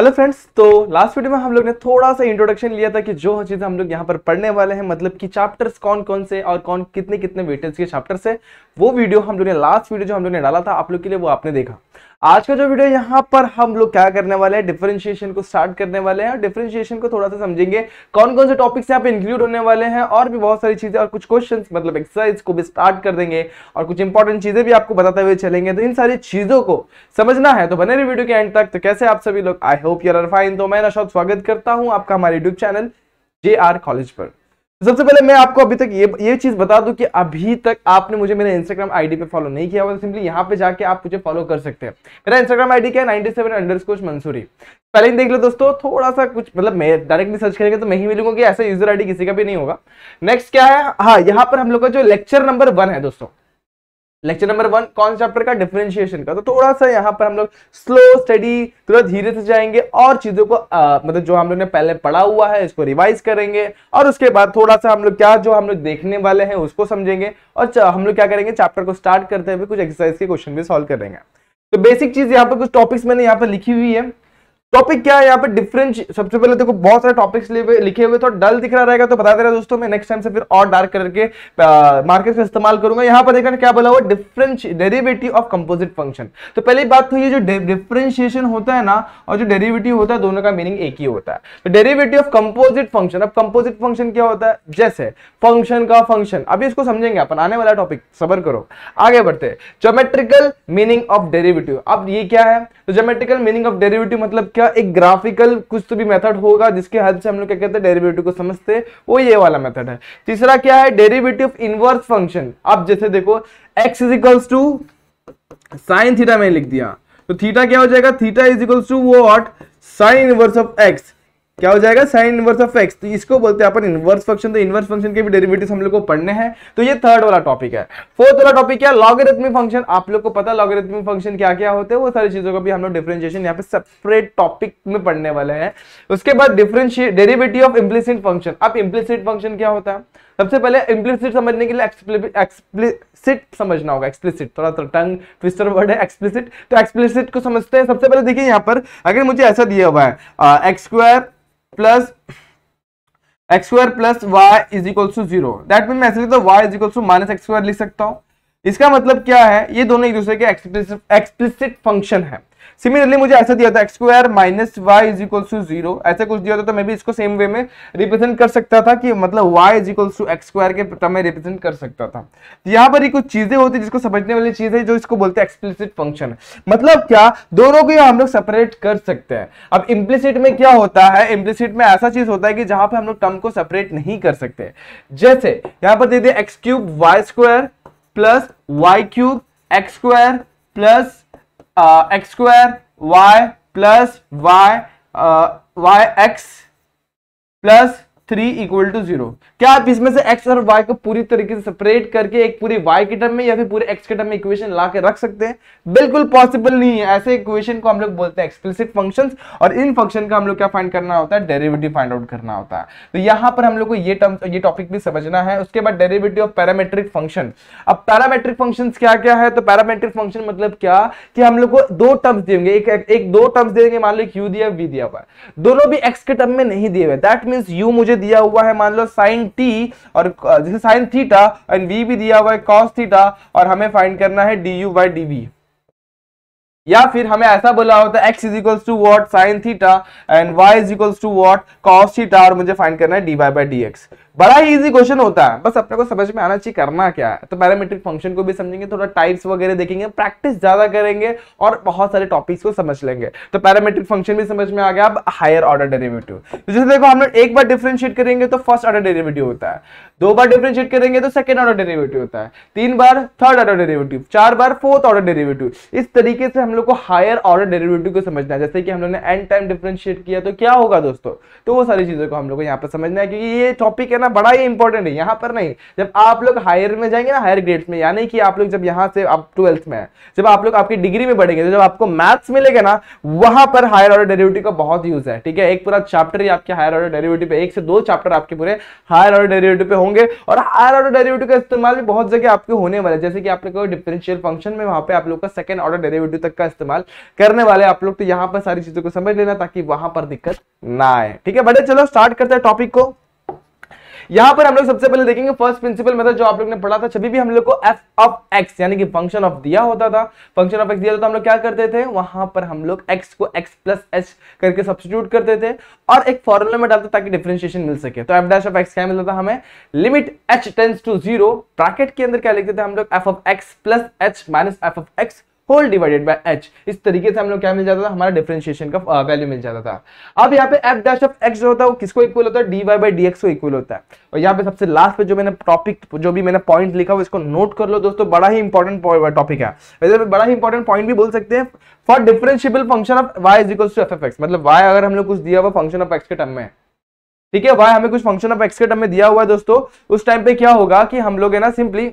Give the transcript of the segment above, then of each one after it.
Hello friends तो last video में हम लोग ने थोड़ा सा इंट्रोडक्शन लिया था कि जो चीज़ें हम लोग यहाँ पर पढ़ने वाले हैं मतलब कि चैप्टर्स कौन कौन से और कौन कितने कितने वेटेज के चैप्टर्स है वो वीडियो हम लोग ने लास्ट वीडियो जो हम लोग ने डाला था आप लोग के लिए वो आपने देखा आज का जो वीडियो यहाँ पर हम लोग क्या करने वाले हैं डिफरेंशिएशन को स्टार्ट करने वाले हैं और डिफरेंशिएशन को थोड़ा सा समझेंगे कौन कौन से टॉपिक्स यहाँ पे इंक्लूड होने वाले हैं और भी बहुत सारी चीजें और कुछ क्वेश्चंस मतलब एक्सरसाइज को भी स्टार्ट कर देंगे और कुछ इंपॉर्टेंट चीजें भी आपको बताते हुए चलेंगे तो इन सारी चीजों को समझना है तो बने रही वीडियो के एंड तक तो कैसे आप सभी लोग I hope your are fine तो मैं नशौद स्वागत करता हूँ आपका हमारे YouTube channel J R college पर सबसे पहले मैं आपको अभी तक ये ये चीज बता दूं कि अभी तक आपने मुझे मेरे इंस्टाग्राम आईडी पे फॉलो नहीं किया हुआ तो सिंपली यहाँ पे जाके आप मुझे फॉलो कर सकते हैं मेरा इंस्टाग्राम आईडी क्या है ninety seven underscore Mansoori पहले ही देख लो दोस्तों थोड़ा सा कुछ मतलब मैं डायरेक्टली सर्च करेंगे तो मैं ही मिलूंगा कि ऐसा यूजर आई किसी का भी नहीं होगा नेक्स्ट क्या है हाँ यहाँ पर हम लोग का जो लेक्चर नंबर वन है दोस्तों लेक्चर नंबर वन कौन चैप्टर का डिफरेंशिएशन का तो थोड़ा सा यहाँ पर हम लोग स्लो स्टडी थोड़ा धीरे से जाएंगे और चीजों को आ, मतलब जो हम लोग ने पहले पढ़ा हुआ है इसको रिवाइज करेंगे और उसके बाद थोड़ा सा हम लोग क्या जो हम लोग देखने वाले हैं उसको समझेंगे और हम लोग क्या करेंगे चैप्टर को स्टार्ट करते हुए कुछ एक्सरसाइज के क्वेश्चन भी सॉल्व करेंगे तो बेसिक चीज यहाँ पर कुछ टॉपिक्स मैंने यहाँ पर लिखी हुई है टॉपिक क्या है यहाँ पे डिफरेंस सबसे पहले देखो बहुत सारे टॉपिक्स लिखे हुए तो डल दिख रहा रहेगा तो बता दे रहा दोस्तों मैं नेक्स्ट टाइम से फिर और डार्क कलर के मार्केट का इस्तेमाल करूंगा यहाँ पर देखा क्या बोला हुआ difference derivative of composite function तो पहली बात तो ये जो डिफरेंशिएशन होता है ना और जो डेरिवेटिव होता है दोनों का मीनिंग एक ही होता है तो डेरिवेटिव ऑफ कंपोजिट फंक्शन अब कंपोजिट फंक्शन क्या होता है जैसे फंक्शन का फंक्शन अभी इसको समझेंगे अपन आने वाला टॉपिक सबर करो आगे बढ़ते जोमेट्रिकल मीनिंग ऑफ डेरिवेटिव अब ये क्या है तो जोमेट्रिकल मीनिंग ऑफ डेरिवेटिव मतलब क्या एक ग्राफिकल कुछ तो भी मेथड होगा जिसके हद से हम लोग क्या कहते हैं डेरिवेटिव को समझते हैं वो ये वाला मेथड है तीसरा क्या है डेरिवेटिव इनवर्स फंक्शन आप जैसे देखो x is equals to sine theta मैंने लिख दिया तो थीटा क्या हो जाएगा theta is equals to what sine inverse of x क्या हो जाएगा साइन इनवर्स ऑफ एक्स तो इसको बोलते हैं अपन इनवर्स फंक्शन तो इनवर्स फंक्शन के भी डेरिवेटिव्स हम लोग को पढ़ने हैं तो ये थर्ड वाला टॉपिक है फोर्थ वाला टॉपिक है लॉगरिथमिक फंक्शन आप लोग को पता लॉगरिथमिक फंक्शन क्या क्या होते हैं वो सारी चीजों का भी हम लोग डिफ्रेंशिएशन यहाँ पे सेपरेट टॉपिक में पढ़ने वाले हैं उसके बाद differentiate derivative of implicit function अब इम्प्लिसिट फंक्शन क्या होता है सबसे पहले इम्प्लिसिट समझने के लिए एक्सप्लिसिट समझना होगा एक्सप्लिसिट थोड़ा सा टंग ट्विस्टर वर्ड है एक्सप्लिसिट तो एक्सप्लिसिट को समझते हैं सबसे पहले देखिए यहाँ पर अगर मुझे ऐसा दिया हुआ है x square plus x square plus y is equal to zero that mean मैं तो y is equal to minus x square लिख सकता हूं इसका मतलब क्या है ये दोनों एक दूसरे के एक्सप्लिसिट फंक्शन है सिमिलरली मुझे ऐसा दिया था x square minus y is equal to zero ऐसा कुछ दिया था तो मैं भी इसको सेम वे में रिप्रेजेंट कर सकता था कि मतलब y is equal to x square के टर्म में रिप्रेजेंट कर सकता था तो यहाँ पर ही कुछ चीजें होती है जिसको समझने वाली चीज है जो इसको बोलते हैं एक्सप्लिसिट फंक्शन मतलब क्या दोनों को हम लोग सेपरेट कर सकते हैं अब इम्प्लिसिट में क्या होता है इम्प्लिसिट में ऐसा चीज होता है कि जहां पर हम लोग टर्म को सेपरेट नहीं कर सकते जैसे यहाँ पर दे दिए x cube y square plus y cube x square plus uh, x square y plus y uh, y x plus three equal to zero क्या आप इसमें से एक्स और वाई को पूरी तरीके से सेपरेट करके एक पूरी वाई के टर्म में या फिर पूरे एक्स के टर्म में इक्वेशन ला के रख सकते हैं बिल्कुल पॉसिबल नहीं है ऐसे इक्वेशन को हम लोग बोलते हैं एक्सप्लिसिट फंक्शन और इन फंक्शन का हम लोग क्या फाइंड करना होता है डेरेविटिव फाइंड आउट करना होता है तो यहाँ पर हम लोग को ये टर्म ये टॉपिक भी समझना है उसके बाद डेरेविटिव ऑफ पैरामेट्रिक फंक्शन अब पैरामेट्रिक फंक्शन क्या क्या है तो पैरामेट्रिक फंक्शन मतलब क्या कि हम लोग को दो टर्म्स देंगे एक, एक दो टर्म्स देंगे मान लो यू दिया वी दिया हुआ दोनों भी एक्स के टर्म में नहीं दिए हुए दैट मीन्स यू मुझे दिया हुआ है मान लो साइन टी और जैसे साइन थीटा एंड वी भी दिया हुआ है कॉस थीटा और हमें फाइंड करना है d u by d v या फिर हमें ऐसा बोला होता है x is equals to what sine theta and y is equals to what cos theta और मुझे फाइंड करना है d y by d x बड़ा ही इजी क्वेश्चन होता है बस अपने को समझ में आना चाहिए करना क्या है तो पैरामेट्रिक फंक्शन को भी समझेंगे थोड़ा टाइप्स वगैरह देखेंगे प्रैक्टिस ज्यादा करेंगे और बहुत सारे टॉपिक्स को समझ लेंगे तो पैरामेट्रिक फंक्शन भी समझ में आ गया अब हायर ऑर्डर डेरिवेटिव तो जैसे देखो हम लोग एक बार डिफ्रेंशिएट करेंगे तो फर्स्ट ऑर्डर डेरिवेटिव होता है दो बार डिफ्रेंशिएट करेंगे तो सेकंड ऑर्डर डेरिवेटिव होता है तीन बार थर्ड ऑर्डर डेरिवेटिव चार बार फोर्थ ऑर्डर डेरिवेटिव इस तरीके से हम लोग को हायर ऑर्डर डेरिवेटिव को समझना है जैसे कि हम लोग ने एंड टाइम डिफ्रेंशिएट किया तो क्या होगा दोस्तों तो वो सारी चीजों को हम लोग को यहाँ पर समझना है क्योंकि ये टॉपिक है ना करना बड़ा ही इंपॉर्टेंट है यहाँ पर नहीं जब आप लोग हायर में जाएंगे ना हायर ग्रेड्स में यानी कि आप लोग जब यहाँ से आप ट्वेल्थ में है जब आप लोग आपकी डिग्री में बढ़ेंगे तो जब आपको मैथ्स मिलेगा ना वहां पर हायर ऑर्डर डेरिवेटिव का बहुत यूज है ठीक है एक पूरा चैप्टर ही आपके हायर ऑर्डर डेरिवेटिव पे एक से दो चैप्टर आपके पूरे हायर ऑर्डर डेरिवेटिव पे होंगे और हायर ऑर्डर डेरिवेटिव का इस्तेमाल भी बहुत जगह आपके होने वाले जैसे कि आप लोग डिफरेंशियल फंक्शन में वहां पर आप लोग का सेकंड ऑर्डर डेरिवेटिव तक का इस्तेमाल करने वाले आप लोग तो यहाँ पर सारी चीजों को समझ लेना ताकि वहां पर दिक्कत ना आए ठीक है बड़े चलो स्टार्ट करते हैं टॉपिक को यहां पर हम लोग सबसे पहले देखेंगे फर्स्ट प्रिंसिपल मेथड जो आप लोग ने पढ़ा था छबी भी हम लोग को एफ ऑफ एक्स यानी कि फंक्शन ऑफ दिया होता था फंक्शन ऑफ एक्स दिया होता तो हम लोग क्या करते थे वहां पर हम लोग एक्स को एक्स प्लस एच करके सब्सिट्यूट करते थे और एक फॉर्मूला में डालते ताकि डिफ्रेंशिएशन मिल सके तो एफ डैश ऑफ एक्स क्या मिलता था हमें limit h tends to zero bracket के अंदर क्या लिखते थे हम लोग f of x plus h minus f of x whole divided by h इस तरीके से हम लोग क्या मिल जाता था हमारा डिफरेंशिएशन का वैल्यू मिल जाता था अब यहाँ पे एफ डैश ऑफ एक्स जो होता है वो किसको इक्वल होता है d y by d x को इक्वल होता है और यहाँ पे सबसे लास्ट पे जो मैंने टॉपिक जो भी मैंने पॉइंट लिखा हुआ इसको नोट कर लो दोस्तों बड़ा ही इंपॉर्टेंट टॉपिक है वैसे बड़ा ही इंपॉर्टेंट पॉइंट भी बोल सकते हैं for differentiable function of y is equals to f f x मतलब वाई अगर हम लोग कुछ दिया हुआ फंक्शन ऑफ एक्स के टर्म में ठीक है वाई हमें कुछ फंक्शन ऑफ एक्स के टर्म में दिया हुआ है दोस्तों उस टाइम पे क्या होगा कि हम लोग है ना सिंपली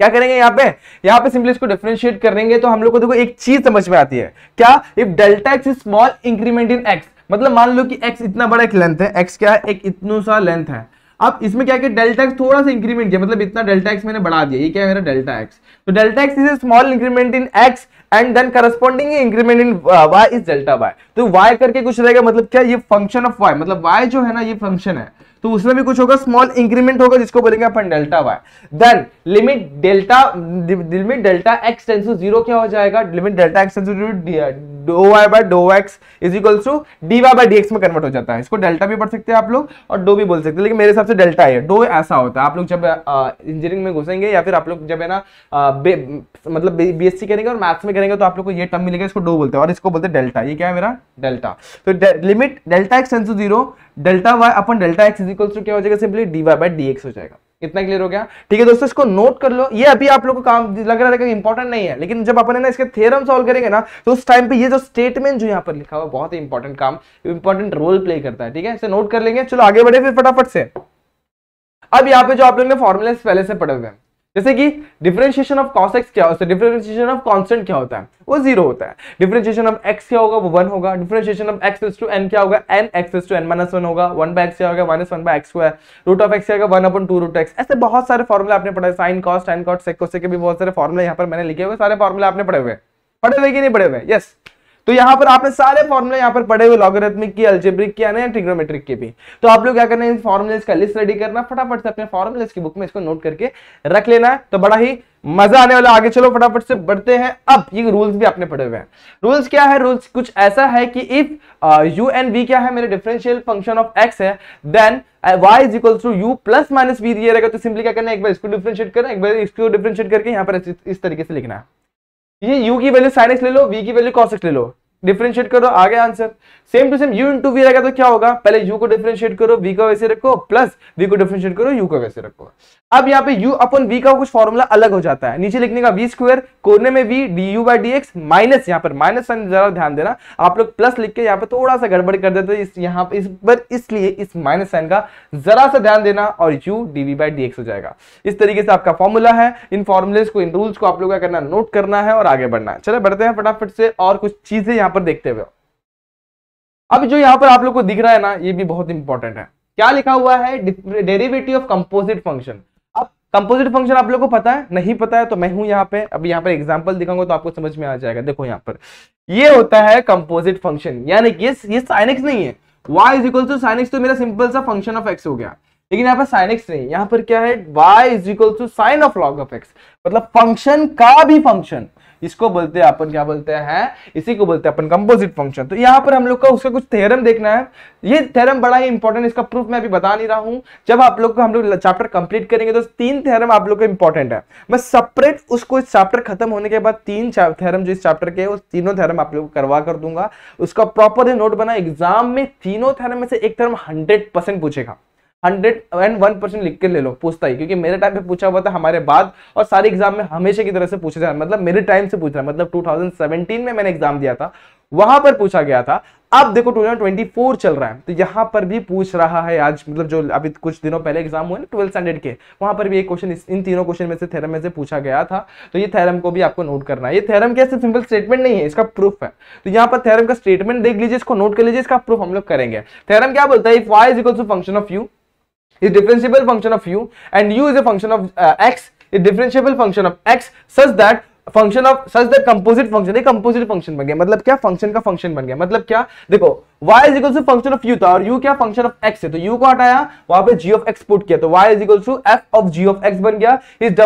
क्या करेंगे यहाँ पे यहाँ पे सिंपली इसको डिफ्रेंशिएट करेंगे तो हम लोग को देखो एक चीज समझ में आती है क्या if delta x is small increment in x मतलब मान लो कि एक्स इतना बड़ा एक लेंथ है एक्स क्या है एक इतना सा लेंथ है अब इसमें क्या किया डेल्टा एक्स थोड़ा सा इंक्रीमेंट किया मतलब इतना डेल्टा एक्स मैंने बढ़ा दिया ये क्या है मेरा डेल्टा एक्स तो delta x is a small increment in x and then corresponding increment in y is delta y तो वाई करके कुछ रहेगा मतलब क्या ये फंक्शन ऑफ वाई मतलब वाई जो है ना ये फंक्शन है तो उसमें भी कुछ होगा स्मॉल इंक्रीमेंट होगा जिसको बोलेंगे अपन delta y then limit delta limit delta x tends to zero क्या हो जाएगा limit delta x tends to do y by do x is equals to d y by d x में convert हो जाता है इसको डेल्टा भी पढ़ सकते हैं आप लोग और डो भी बोल सकते हैं लेकिन मेरे हिसाब से डेल्टा है डो ऐसा होता है आप लोग जब इंजीनियरिंग में घुसेंगे या फिर आप लोग जब है ना मतलब बी एस सी करेंगे और मैथ्स में करेंगे तो आप लोग को ये टर्म मिलेगा इसको डो बोलते हैं और इसको बोलते हैं डेल्टा ये क्या है मेरा डेल्टा तो limit delta x tends to zero delta y अपन डेल्टा एक्स इजिकल टू क्या हो जाएगा simply d y by d x हो जाएगा इतना क्लियर हो गया ठीक है दोस्तों इसको नोट कर लो ये अभी आप लोगों को काम लग रहा था कि इंपॉर्टेंट नहीं है लेकिन जब अपन है ना इसके थ्योरम सॉल्व करेंगे ना तो उस टाइम पे ये जो स्टेटमेंट जो यहाँ पर लिखा हुआ बहुत ही इंपॉर्टेंट काम इंपॉर्टेंट रोल प्ले करता है ठीक है इसे नोट कर लेंगे चलो आगे बढ़े फिर फटाफट से अब यहाँ पे जो आप लोगों ने फॉर्मुले पहले से पढ़े हुए हैं जैसे कि डिफरेंशिएशन ऑफ कॉस एक्स क्या होता है डिफरेंशिएशन ऑफ कांस्टेंट क्या होता है वो जीरो होता है डिफरेंशिएशन ऑफ एक्स क्या होगा वो वन होगा differentiation of x is to n क्या होगा n x is to n minus one होगा वन बाय एक्स क्या होगा minus one by x square root of x क्या होगा वन अपन टू रूट एक्स ऐसे बहुत सारे फॉर्मुले आपने पढ़े साइन कॉस्ट एन कॉस्ट सेकोसे के भी बहुत सारे फॉर्मुले यहाँ पर मैंने लिखे हुए सारे फॉर्मुले आपने पढ़े हुए पढ़े हुए कि नहीं पढ़े हुए यस तो यहां पर आपने सारे फॉर्मुले यहां पर पढ़े हुए लॉगरिथमिक की अल्जेब्रिक की यानी ट्रिग्नोमेट्रिक के भी तो आप लोग क्या करना है इन फॉर्मुलेज का लिस्ट रेडी करना फटाफट से अपने फॉर्मुलेज की बुक में इसको नोट करके रख लेना तो बड़ा ही मजा आने वाला आगे चलो फटाफट से बढ़ते हैं अब ये रूल्स भी आपने पढ़े हुए हैं रूल्स क्या है रूल्स कुछ ऐसा है कि इफ यू एंड वी क्या है मेरे डिफरेंशियल फंक्शन ऑफ एक्स है then y is equal to u plus minus v दिए रहेगा तो सिंपली क्या करना है एक बार इसको डिफरेंशिएट करना एक बार इसको डिफरेंशिएट करके यहां पर इस तरीके से लिखना है ये यू की वैल्यू साइन एक्स ले लो v की वैल्यू कॉस एक्स ले लो डिफ्रेंशिएट करो आ गया answer same to same u into v रहेगा तो क्या होगा पहले यू को डिफ्रेंशिएट करो v का वैसे रखो प्लस v को डिफ्रेंशिएट करो यू का वैसे रखो अब यहाँ पे यू अपन v का कुछ फार्मूला अलग हो जाता है नीचे लिखने का वी स्क्वायर कोने में भी d u by d x minus यहाँ पर माइनस साइन जरा ध्यान देना आप लोग प्लस लिख के यहाँ पर थोड़ा सा गड़बड़ कर देते इस यहाँ पर इस पर इसलिए इस माइनस साइन का जरा सा ध्यान देना और u d v by d x हो जाएगा इस तरीके से आपका फॉर्मूला है इन फॉर्मुलेज को इन रूल्स को आप लोग क्या करना नोट करना है और आगे बढ़ना है चले बढ़ते हैं फटाफट से और कुछ चीजें यहाँ पर देखते हुए अब जो यहाँ पर आप लोग को दिख रहा है ना ये भी बहुत इंपॉर्टेंट है क्या लिखा हुआ है derivative of composite function composite function आप लोगों को पता है नहीं पता है तो मैं हूं यहाँ पे अब यहाँ पर एग्जाम्पल दिखाऊंगा तो आपको समझ में आ जाएगा देखो यहाँ पर ये होता है कंपोजिट फंक्शन यानी कि ये साइनिक्स नहीं है y is equal to sine x तो मेरा सिंपल सा फंक्शन ऑफ x हो गया लेकिन यहाँ पर साइनिक्स नहीं यहाँ पर क्या है y is equal to sine of log of x मतलब फंक्शन का भी फंक्शन इसको बोलते हैं अपन क्या बोलते हैं इसी को बोलते हैं अपन कंपोजिट फंक्शन तो यहाँ पर हम लोग का उसका कुछ थेरम देखना है ये थेरम बड़ा ही इंपॉर्टेंट इसका प्रूफ मैं अभी बता नहीं रहा हूँ जब आप लोग को हम लोग चैप्टर कंप्लीट करेंगे तो तीन थेरम आप लोग का इंपॉर्टेंट है मैं सेपरेट उसको इस चैप्टर खत्म होने के बाद तीन थेरम जो इस चैप्टर के उस तीनों थेरम आप लोग को करवा कर दूंगा उसका प्रॉपर नोट बना एग्जाम में तीनों थेरम में से एक थेरम हंड्रेड पूछेगा हंड्रेड एंड वन परसेंट लिख के ले लो पूछता ही क्योंकि मेरे टाइम पे पूछा हुआ था हमारे बाद और सारे एग्जाम में हमेशा की तरह से पूछा जा रहा मतलब मेरे टाइम से पूछ रहा है मतलब 2017 में मैंने एग्जाम दिया था वहां पर पूछा गया था अब देखो 2024 चल रहा है तो यहाँ पर भी पूछ रहा है आज मतलब जो अभी कुछ दिनों पहले एग्जाम हुए ना ट्वेल्थ स्टैंडर्ड के वहां पर भी एक क्वेश्चन इन तीनों क्वेश्चन में से थेरम में से पूछा गया था तो ये थेरम को भी आपको नोट करना है ये थेरम क्या सिंपल स्टेटमेंट नहीं है इसका प्रूफ है तो यहाँ पर थेरम का स्टेटमेंट देख लीजिए इसको नोट कर लीजिए इसका प्रूफ हम लोग करेंगे थेरम क्या बोलता है if y is equal to function of u is differentiable function of u and u is a function of uh, x is differentiable function of x such that function of such the composite function ये composite function बन गया मतलब क्या function का function बन गया मतलब क्या देखो y is equal to function of u था और u क्या फंक्शन ऑफ x है तो u को हटाया वहां पे g ऑफ x पुट किया तो y is equal to f of g of x बन गया is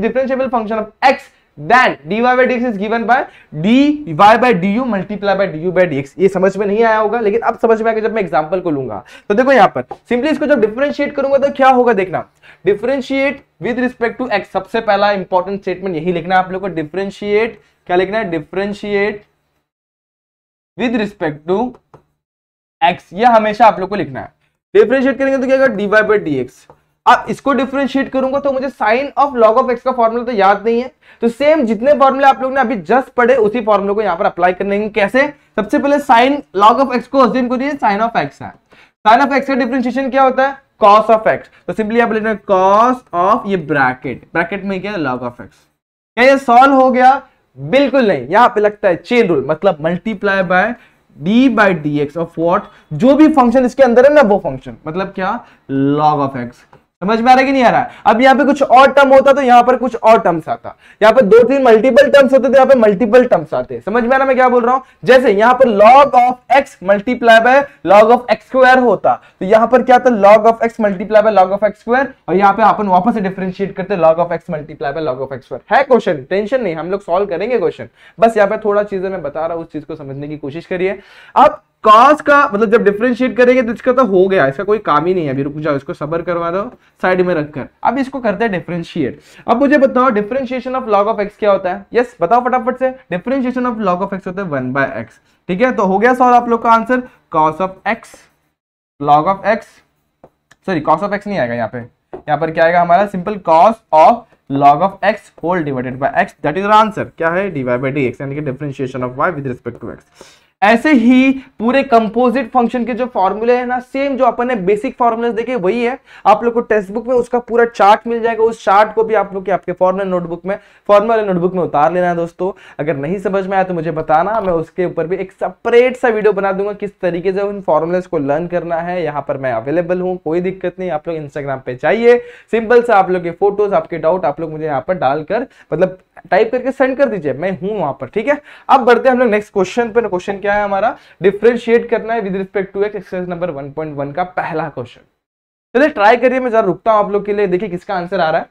differentiable function of x then dy by dx is given by dy by du multiply by du by dx ये समझ में नहीं आया होगा लेकिन अब समझ में आएगा जब मैं एग्जाम्पल को लूंगा तो देखो यहाँ पर सिंपली इसको जब डिफरेंशिएट करूंगा तो क्या होगा देखना differentiate with respect to x सबसे पहला इंपॉर्टेंट स्टेटमेंट यही लिखना है आप लोग को डिफरेंशिएट क्या लिखना है differentiate with respect to x ये हमेशा आप लोग को लिखना है डिफरेंशिएट करेंगे तो क्या होगा dy by dx अब इसको डिफ्रेंशिएट करूंगा तो मुझे sine of log of x का फॉर्मूला तो याद नहीं है तो सेम जितने फॉर्मूले आप लोग ने अभी जस्ट पढ़े उसी फॉर्मूले को यहां पर अप्लाई करने के कैसे सबसे पहले साइन लॉग ऑफ एक्स को अज्यूम करिए साइन ऑफ एक्स है साइन ऑफ एक्स का डिफ्रेंशिएशन क्या होता है कॉस ऑफ एक्स तो सिंपली आप लेना कॉस ऑफ ये ब्रैकेट ब्रैकेट में क्या लॉग ऑफ एक्स क्या ये सॉल्व हो गया बिल्कुल नहीं यहां पे लगता है चेन रूल मतलब multiply by d by d x of what जो भी फंक्शन इसके अंदर है ना वो फंक्शन मतलब क्या लॉग ऑफ एक्स समझ में आ रहा है कि नहीं आ रहा है अब यहाँ पे कुछ और टर्म होता तो यहाँ पर कुछ और टर्म्स आता यहाँ पर दो तीन मल्टीपल टर्म्स होते तो यहाँ पे मल्टीपल टर्म्स आते समझ में आ रहा मैं क्या बोल रहा हूँ जैसे यहाँ पर log of x multiply by log of x square होता तो यहाँ पर क्या था log of x multiply by log of x square और यहाँ पे अपन वापस से डिफ्रेंशिएट करते log of x multiply by log of x square है क्वेश्चन टेंशन नहीं हम लोग सोल्व करेंगे क्वेश्चन बस यहाँ पे थोड़ा चीजें मैं बता रहा हूँ उस चीज को समझने की कोशिश करिए अब कॉस का मतलब जब डिफ्रेंशिएट करेंगे तो इसका तो हो गया इसका कोई काम ही नहीं है अभी रुक जाओ इसको सबर करवा दो साइड में रखकर अब इसको करते हैं डिफ्रेंशिएट अब मुझे बताओ differentiation of log of x क्या होता है यस yes, बताओ फटाफट से differentiation of log of x होता है वन बाय एक्स ठीक है तो हो गया सॉल्व आप लोग का answer cos of x log of x sorry cos of x नहीं आएगा यहाँ पे यहाँ पर क्या आएगा हमारा simple cos of log of x whole divided by x that is our answer kya hai dy by dx यानी कि differentiation of y with respect to x ऐसे ही पूरे कंपोजिट फंक्शन के जो फॉर्मूले है ना सेम जो अपन ने बेसिक फॉर्मूले देखे वही है आप लोग को टेक्स्ट बुक में उसका पूरा चार्ट मिल जाएगा उस चार्ट को भी आप लोग आपके फॉर्मुल नोटबुक में फॉर्मूला नोटबुक में उतार लेना है दोस्तों अगर नहीं समझ में आया तो मुझे बताना मैं उसके ऊपर भी एक सेपरेट सा वीडियो बना दूंगा किस तरीके से उन फॉर्मूलेस को लर्न करना है यहाँ पर मैं अवेलेबल हूँ कोई दिक्कत नहीं आप लोग इंस्टाग्राम पे चाहिए सिंपल से आप लोग के फोटोज आपके डाउट आप लोग मुझे यहाँ पर डालकर मतलब टाइप करके सेंड कर दीजिए मैं हूँ वहां पर ठीक है अब बढ़ते हैं हम लोग नेक्स्ट क्वेश्चन पर क्वेश्चन क्या क्या है हमारा डिफ्रेंशिएट करना है with respect to x exercise number one point one का पहला क्वेश्चन चलिए ट्राई करिए मैं जरा रुकता हूँ आप लोग के लिए देखिए किसका आंसर आ रहा है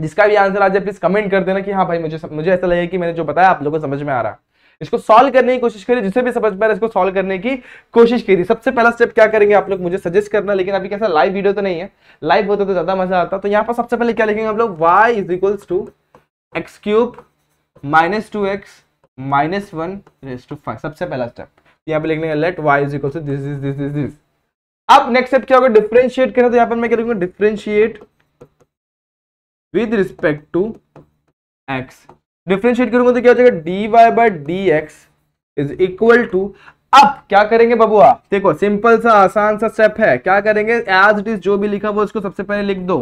जिसका भी आंसर आ जाए प्लीज कमेंट कर देना कि हाँ भाई मुझे मुझे ऐसा लगे कि मैंने जो बताया आप लोगों को समझ में आ रहा इसको सॉल्व करने की कोशिश करिए जिसे भी समझ पा रहा है इसको सॉल्व करने की कोशिश करिए सबसे पहला स्टेप क्या करेंगे आप लोग मुझे सजेस्ट करना लेकिन अभी कैसा लाइव वीडियो तो नहीं है लाइव होता तो ज्यादा मजा आता तो यहाँ पर सबसे पहले क्या लिखेंगे आप लोग y is equals to x cube minus two x minus one raise to five सबसे पहला स्टेप यहाँ पे लिखने का let y is equal to this this this this this अब नेक्स्ट स्टेप क्या होगा डिफ्रेंशिएट करना तो यहाँ पर मैं क्या करूंगा differentiate with respect to x differentiate करूंगा तो क्या हो जाएगा d y by d x is equal to अब क्या करेंगे बबुआ देखो सिंपल सा आसान सा स्टेप है क्या करेंगे एज इट इज जो भी लिखा वो इसको सबसे पहले लिख दो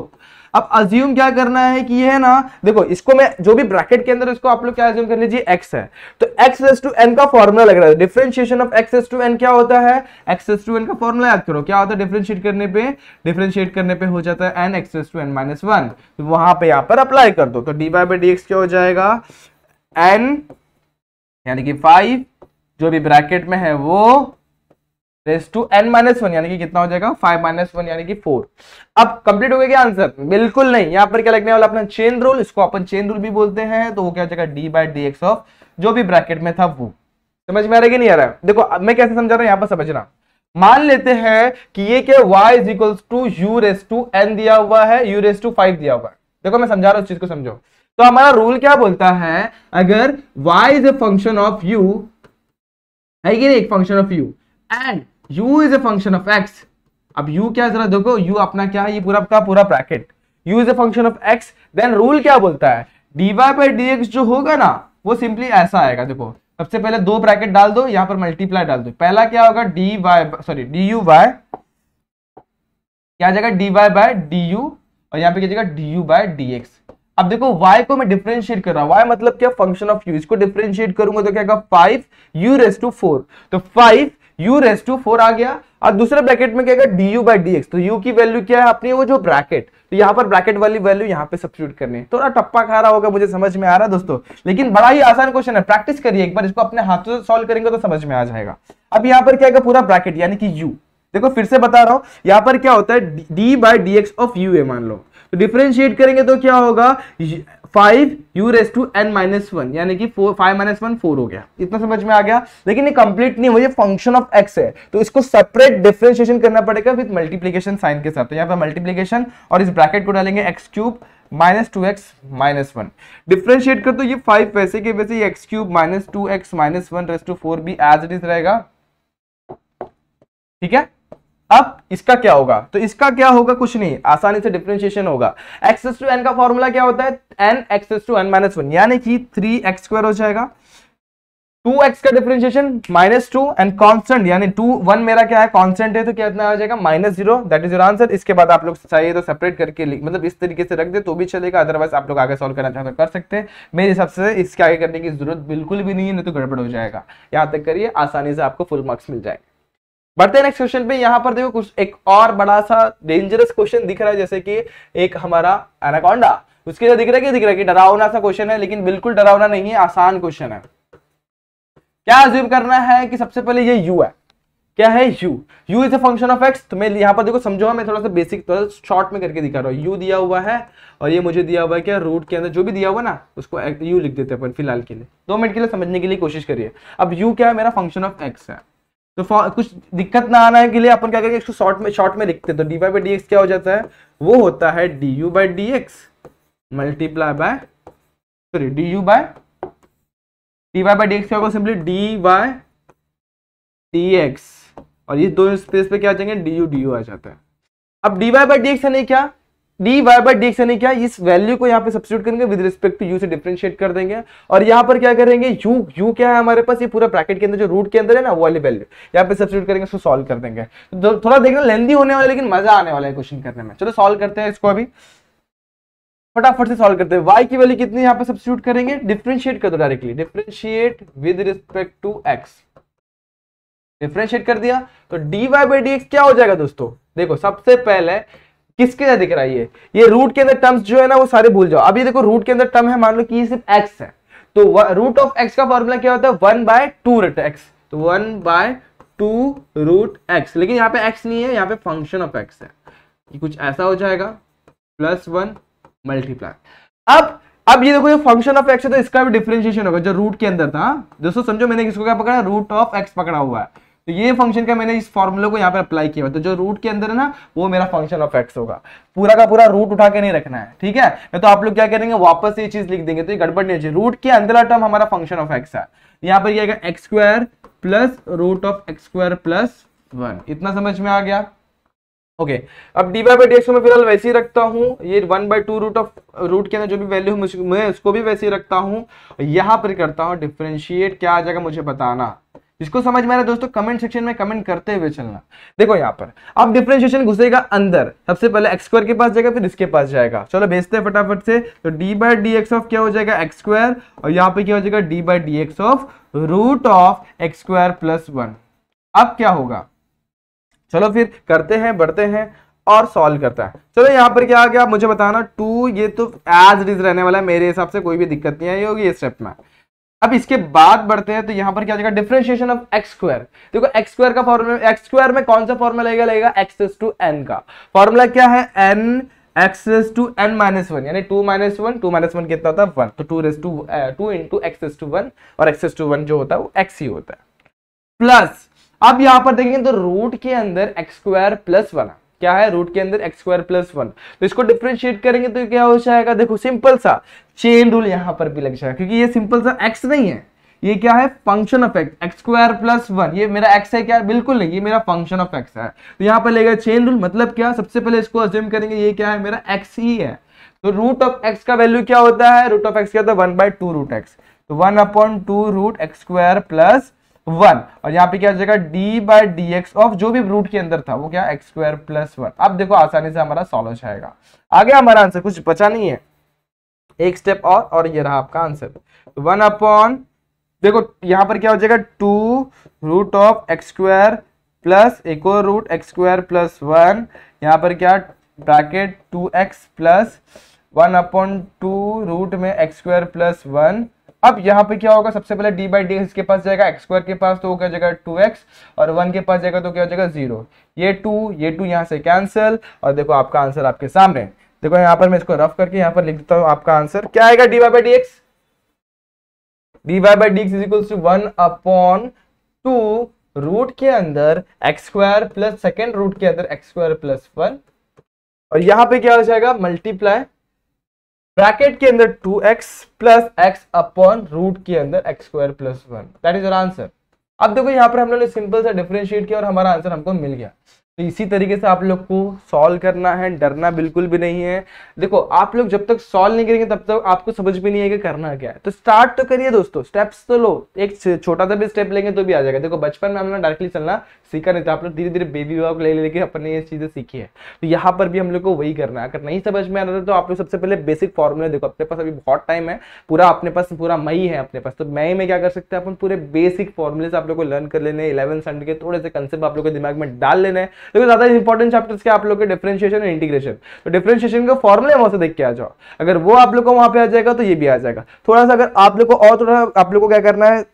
अब अज्यूम क्या करना है कि ये है ना देखो इसको मैं जो भी ब्रैकेट के अंदर इसको आप लोग क्या अज्यूम कर लीजिए एक्स है तो एक्स एस टू एन का फॉर्मूला लग रहा है differentiation of x S to n क्या होता है एक्स एस टू एन का फॉर्मूला याद करो क्या होता है डिफरेंशिएट करने पे डिफरेंशिएट करने पे हो जाता है n x S to n minus one तो वहां पर यहां पर अप्लाई कर दो तो d y by d x क्या हो जाएगा एन यानी कि फाइव जो भी ब्रैकेट में है वो raise to n minus one यानी कि कितना हो जाएगा फाइव माइनस वन यानी कि फोर अब कंप्लीट हो गया क्या आंसर बिल्कुल नहीं यहाँ पर क्या लगने वाला अपना चेन रूल इसको अपन चेन रूल भी बोलते हैं तो वो क्या हो जाएगा d by d x of जो भी ब्रैकेट में था वो समझ में आ रहा है कि नहीं आ रहा है देखो अब मैं कैसे समझा रहा हूँ यहाँ पर समझना मान लेते हैं कि ये क्या y is equal to u raise to n दिया हुआ है यू रेस टू फाइव दिया हुआ है देखो मैं समझा रहा हूँ उस चीज को समझो तो हमारा रूल क्या बोलता है अगर y इज ए फंक्शन ऑफ u है कि नहीं एक function of u and u is a function of x अब यू क्या जरा देखो यू अपना क्या है ये पूरा का पूरा bracket u is a function of x then rule क्या बोलता है d y by d x जो होगा ना वो सिंपली ऐसा आएगा देखो सबसे पहले दो ब्रैकेट डाल दो यहां पर मल्टीप्लाई डाल दो पहला क्या होगा d y sorry d u y क्या जाएगा d y by d u और यहां पे क्या जाएगा d u by d x अब देखो y को मैं डिफरेंशिएट कर रहा हूं y मतलब क्या फंक्शन ऑफ u इसको डिफरेंशिएट करूंगा तो क्या होगा five u raise to four तो five u raise to four आ गया और दूसरे ब्रैकेट में क्या होगा d u by d x तो यू की वैल्यू क्या है अपनी वो जो ब्रैकेट तो यहां पर ब्रैकेट वाली वैल्यू यहां पे सब्स्टिट्यूट करने है थोड़ा टप्पा खा रहा होगा मुझे समझ में आ रहा है दोस्तों लेकिन बड़ा ही आसान क्वेश्चन है प्रैक्टिस करिए एक बार इसको अपने हाथों से सॉल्व करेंगे तो समझ में आ जाएगा अब यहाँ पर क्या है पूरा ब्रैकेट यानी कि यू देखो फिर से बता रहा हूँ यहाँ पर क्या होता है d by d x of u ए मान लो तो डिफ्रेंशिएट करेंगे तो क्या होगा five u raise to n minus one यानी कि four five minus one four हो गया इतना समझ में आ गया लेकिन ये कंप्लीट नहीं हुआ ये फंक्शन ऑफ एक्स है तो इसको सेपरेट डिफ्रेंशिएशन करना पड़ेगा विद मल्टीप्लीकेशन साइन के साथ तो यहाँ पर मल्टीप्लीकेशन और इस ब्रैकेट को डालेंगे x cube minus two x minus one differentiate कर तो ये फाइव वैसे के वैसे ये x cube minus two x minus one raise to four भी एज इट इज रहेगा ठीक है अब इसका क्या होगा तो इसका क्या होगा कुछ नहीं आसानी से डिफ्रेंशिएशन होगा एक्सेस टू एन का फॉर्मूला क्या होता है n x's to n minus one यानी कि थ्री एक्स स्क्वायर हो जाएगा टू एक्स का differentiation minus two and constant यानी टू वन मेरा क्या है कॉन्स्टेंट है तो क्या इतना आ जाएगा minus zero that is your answer इसके बाद आप लोग चाहिए तो सेपरेट करके मतलब इस तरीके से रख दे तो भी चलेगा अदरवाइज आप लोग आगे सॉल्व करना चाहते कर सकते हैं मेरे हिसाब से इसके आगे करने की जरूरत बिल्कुल भी नहीं है नहीं तो गड़बड़ हो जाएगा यहाँ तक करिए आसानी से आपको फुल मार्क्स मिल जाएंगे बढ़ते हैं नेक्स्ट क्वेश्चन पे यहाँ पर देखो कुछ एक और बड़ा सा डेंजरस क्वेश्चन दिख रहा है जैसे कि एक हमारा एनाकोंडा उसके लिए दिख रहा है कि दिख रहा है कि डरावना सा क्वेश्चन है लेकिन बिल्कुल डरावना नहीं है आसान क्वेश्चन है क्या अज्यूम करना है कि सबसे पहले ये यू है क्या है u u is a function of x तो मैं यहाँ पर देखो समझो मैं थोड़ा सा बेसिक थोड़ा सा शॉर्ट में करके दिखा रहा हूँ यू दिया हुआ है और ये मुझे दिया हुआ है क्या रूट के अंदर जो भी दिया हुआ ना उसको यू लिख देते हैं अपन फिलहाल के लिए दो मिनट के लिए समझने के लिए कोशिश करिए अब यू क्या है मेरा फंक्शन ऑफ एक्स है तो कुछ दिक्कत ना आना के लिए अपन क्या करेंगे इसको शॉर्ट में शॉर्ट में लिखते हैं तो डी वाई बाई डी क्या हो जाता है वो होता है d u by d x multiply by sorry d u by d y by d x simply d y d x और ये दो स्पेस पे क्या आ जाएंगे डी यू डी यू आ जाता है अब d y by d x है नहीं क्या डी वाई बाई डी यानी क्या इस वैल्यू को यहाँ पे सब्सिट्यूट करेंगे विद रिस्पेक्ट टू यू से डिफ्रेंशिएट कर देंगे और यहाँ पर क्या करेंगे यू यू क्या है हमारे पास ये पूरा ब्रैकेट के अंदर जो रूट के अंदर है ना वो वाली वैल्यू यहाँ पे सब्सिट्यूट करेंगे उसको सॉल्व कर देंगे तो थोड़ा देखना लेंदी होने वाला लेकिन मजा आने वाला है क्वेश्चन करने में चलो सॉल्व करते हैं इसको अभी फटाफट से सॉल्व करते हैं y की वैल्यू कितनी यहाँ पे सब्सिट्यूट करेंगे डिफ्रेंशिएट कर दो directly differentiate with respect to x differentiate कर दिया तो dy बाई डी क्या हो जाएगा दोस्तों देखो सबसे पहले किसके अंदर दिख रहा है ये ये रूट के अंदर टर्म्स जो है ना वो सारे भूल जाओ अभी देखो रूट के अंदर टर्म है मान लो कि ये सिर्फ एक्स है तो रूट ऑफ एक्स का फॉर्मूला क्या होता है one by two root x तो one by two root x लेकिन यहाँ पे एक्स नहीं है यहाँ पे फंक्शन ऑफ एक्स है ये कुछ ऐसा हो जाएगा प्लस वन मल्टीप्लाई अब अब ये देखो ये फंक्शन ऑफ एक्स है तो इसका भी डिफ्रेंशिएशन होगा जो रूट के अंदर था दोस्तों समझो मैंने किसको क्या पकड़ा रूट ऑफ एक्स पकड़ा हुआ है तो ये फंक्शन का मैंने इस फॉर्मूले को यहाँ पर अप्लाई किया तो जो रूट के अंदर है ना वो मेरा फंक्शन ऑफ एक्स होगा पूरा का पूरा रूट उठा के नहीं रखना है ठीक है तो आप लोग क्या करेंगे वापस ये चीज लिख देंगे तो ये गड़बड़ नहीं चाहिए रूट के अंदर टर्म हमारा फंक्शन ऑफ एक्स है यहाँ पर क्या x square plus root of x square plus one इतना समझ में आ गया ओके okay. अब d by by d x फिलहाल वैसे ही रखता हूँ ये one by two root of root के अंदर जो भी वैल्यू मैं उसको भी वैसे ही रखता हूँ यहां पर करता हूँ डिफ्रेंशिएट क्या आ जाएगा मुझे बताना इसको समझ में आ रहा है दोस्तों कमेंट सेक्शन में कमेंट करते हुए चलना देखो यहाँ पर अब डिफ्रेंशिएशन घुसेगा अंदर सबसे पहले एक्स स्क्वायर के पास जाएगा फिर इसके पास जाएगा चलो भेजते हैं फटाफट से तो d by d x of क्या हो जाएगा एक्स स्क्वायर और यहाँ पे क्या हो जाएगा d by d x of root of x square plus one अब क्या होगा चलो फिर करते हैं बढ़ते हैं और सॉल्व करता है चलो यहाँ पर क्या आ गया मुझे बताना टू ये तो एज इट इज रहने वाला है मेरे हिसाब से कोई भी दिक्कत नहीं आई होगी इस स्टेप में अब इसके बाद बढ़ते हैं तो यहां पर क्या जाएगा डिफ्रेंशिएशन ऑफ एक्स स्क्वायर देखो एक्स स्क्वायर का फॉर्मूला एक्स स्क्वायर में कौन सा फॉर्मूला लगेगा लगेगा एक्सेस टू एन का फॉर्मूला क्या है n x's to n minus one यानी two minus one two minus one कितना होता है वन तो two raise to two into x's to one और एक्सेस टू वन जो होता है वो एक्स ही होता है प्लस अब यहां पर देखेंगे तो रूट के अंदर एक्स स्क्वायर प्लस वन है क्या है रूट के अंदर एक्स स्क्वायर प्लस वन तो इसको डिफ्रेंशिएट करेंगे तो क्या हो जाएगा देखो सिंपल सा चेन रूल यहां पर भी लग जाएगा क्योंकि ये सिंपल सा एक्स नहीं है ये क्या है function of x x square plus one ये मेरा एक्स है क्या बिल्कुल नहीं ये मेरा फंक्शन ऑफ एक्स है तो यहाँ पर लेगा चेन रूल मतलब क्या सबसे पहले इसको अज्यूम करेंगे ये क्या है मेरा एक्स ही है तो रूट ऑफ एक्स का वैल्यू क्या होता है रूट ऑफ एक्स क्या होता है one by two root x तो one upon two root x square plus one और यहाँ पे क्या हो जाएगा d by d x of जो भी रूट के अंदर था वो क्या एक्स स्क्वायर प्लस वन अब देखो आसानी से हमारा सॉल्व हो जाएगा आगे हमारा आंसर कुछ बचा नहीं है एक स्टेप और और ये रहा आपका आंसर वन अपॉन देखो यहाँ पर क्या हो जाएगा two root of x square plus एक और root x square plus one यहाँ पर क्या bracket two x plus one upon two root में एक्स स्क्वायर प्लस वन अब यहाँ पे क्या होगा सबसे पहले डी बाई डी इसके पास जाएगा एक्स स्क्वायर के पास तो वो क्या हो जाएगा टू एक्स और वन के पास जाएगा तो क्या हो जाएगा जीरो ये टू ये टू यहाँ से कैंसिल और देखो आपका आंसर आपके सामने देखो यहाँ पर मैं इसको रफ करके यहाँ पर लिख देता हूँ आपका आंसर क्या आएगा d y by d x d y by d x is equals to one upon two root के अंदर x square plus second root के अंदर एक्स स्क्वायर प्लस वन और यहाँ पे क्या हो जाएगा मल्टीप्लाई ब्रैकेट के अंदर two x plus x upon root के अंदर x square plus one that is your answer अब देखो यहाँ पर हम लोगों ने सिंपल सा डिफ्रेंशिएट किया और हमारा आंसर हमको मिल गया तो इसी तरीके से आप लोग को सॉल्व करना है डरना बिल्कुल भी नहीं है देखो आप लोग जब तक सॉल्व नहीं करेंगे तब तक आपको समझ भी नहीं है कि करना क्या है तो स्टार्ट तो करिए दोस्तों स्टेप्स तो लो एक छोटा सा भी स्टेप लेंगे तो भी आ जाएगा देखो बचपन में हमने डायरेक्टली चलना सीखा नहीं था आप लोग धीरे धीरे बेबी वॉक ले लेके अपने ये चीज़ें सीखी है तो यहाँ पर भी हम लोग को वही करना है अगर नहीं समझ में आ रहा तो आप लोग सबसे पहले बेसिक फॉर्मुले देखो अपने पास अभी बहुत टाइम है पूरा अपने पास पूरा मई है अपने पास तो मई में क्या कर सकते हैं अपन पूरे बेसिक फॉर्मूले से आप लोग को लर्न कर लेने इलेवन संडे के थोड़े से कंसेप्ट आप लोग के दिमाग में डाल लेना है देखो ज्यादा इंपॉर्टेंट चैप्टर्स के आप लोग के डिफ्रेंशिएशन एंड इंटीग्रेशन तो डिफ्रेंशिएशन का फॉर्मुला वहां से देख के आ जाओ अगर वो आप लोग को वहां पे आ जाएगा तो ये भी आ जाएगा थोड़ा सा अगर आप लोग को और थोड़ा आप लोग को क्या करना है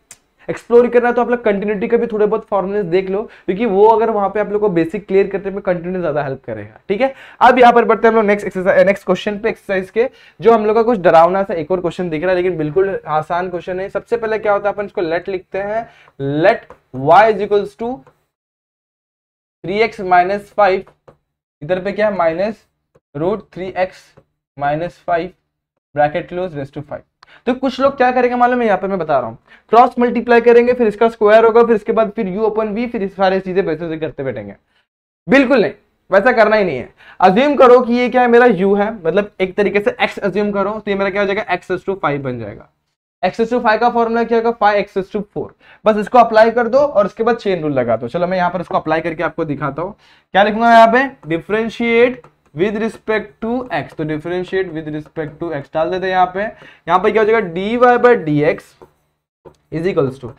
एक्सप्लोर करना है तो आप लोग कंटिन्यूटी का भी थोड़े बहुत फॉर्मुलेस देख लो क्योंकि वो अगर वहां पे आप लोग को बेसिक क्लियर करने में कंटिन्यू ज्यादा हेल्प करेगा ठीक है अब यहाँ पर बढ़ते हैं हम लोग नेक्स्ट एक्सरसाइज नेक्स्ट क्वेश्चन पे एक्सरसाइज के जो हम लोग का कुछ डरावना सा एक और क्वेश्चन दिख रहा है लेकिन बिल्कुल आसान क्वेश्चन है सबसे पहले क्या होता है अपन इसको लेट लिखते हैं let y is equals to three x minus five इधर पे क्या है minus root three x minus five bracket close raise to five तो कुछ लोग क्या करेंगे मालूम है यहाँ पे मैं बता रहा हूँ क्रॉस मल्टीप्लाई करेंगे फिर इसका स्क्वायर होगा फिर इसके बाद फिर यू ओपन वी फिर सारी चीजें वैसे करते बैठेंगे बिल्कुल नहीं वैसा करना ही नहीं है अज्यूम करो कि ये क्या है मेरा यू है मतलब एक तरीके से एक्स अज्यूम करो तो ये मेरा क्या हो जाएगा एक्स टू फाइव बन जाएगा एक्सेस टू फाइव का फॉर्मूला क्या होगा फाइव एक्सेस टू फोर बस इसको अप्लाई कर दो और उसके बाद चेन रूल लगा दो चलो मैं यहाँ पर इसको अप्लाई करके आपको दिखाता हूँ क्या लिखूंगा यहाँ पे differentiate with respect to x तो differentiate with respect to x डाल देते हैं यहाँ पे यहाँ पे क्या हो जाएगा d y by d x is equals to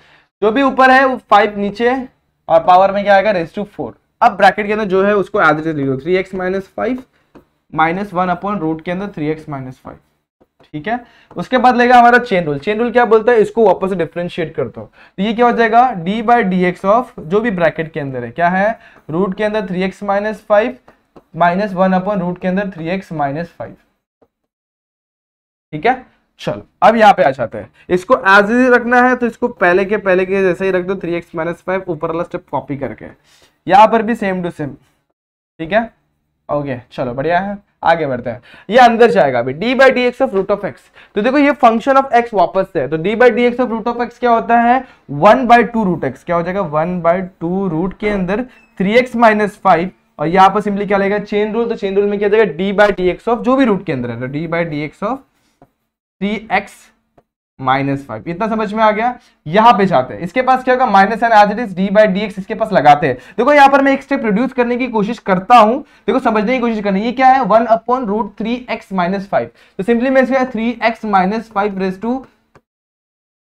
जो भी ऊपर है वो फाइव नीचे और पावर में क्या आएगा रेस टू फोर अब ब्रैकेट के अंदर जो है उसको एवरेज लिख दो three x minus five minus one upon root के अंदर थ्री एक्स माइनस फाइव ठीक है उसके बाद लेगा हमारा चेन रूल चेन रूल क्या बोलता है इसको वापस डिफ्रेंशिएट करता हूँ तो ये क्या हो जाएगा d by d x of जो भी ब्रैकेट के अंदर है क्या है रूट के अंदर three x minus five minus one upon root के अंदर थ्री एक्स माइनस फाइव ठीक है चलो अब यहाँ पे आ जाते हैं इसको एज इज रखना है तो इसको पहले के पहले के जैसे ही रख दो थ्री एक्स माइनस फाइव ऊपर वाला स्टेप कॉपी करके यहाँ पर भी सेम टू सेम ठीक है ओके चलो बढ़िया है आगे बढ़ते हैं ये अंदर जाएगा अभी d by d x of root of x तो देखो ये फंक्शन ऑफ एक्स वापस से है तो d by d x of root of x क्या होता है one by two root x क्या हो जाएगा वन बाई टू रूट के अंदर थ्री एक्स माइनस फाइव और यहाँ पर सिंपली क्या लगेगा चेन रूल तो चेन रूल में क्या जाएगा d by d x of जो भी रूट के अंदर है तो d by d x of three x minus five इतना समझ में आ गया यहां पे जाते हैं इसके पास क्या होगा minus n as it is d by d x इसके पास लगाते हैं देखो यहां पर मैं एक स्टेप रिड्यूस करने की कोशिश करता हूं देखो समझने की कोशिश करनी ये क्या है one upon root three x minus five तो सिंपली मैं इसका three x minus five raise to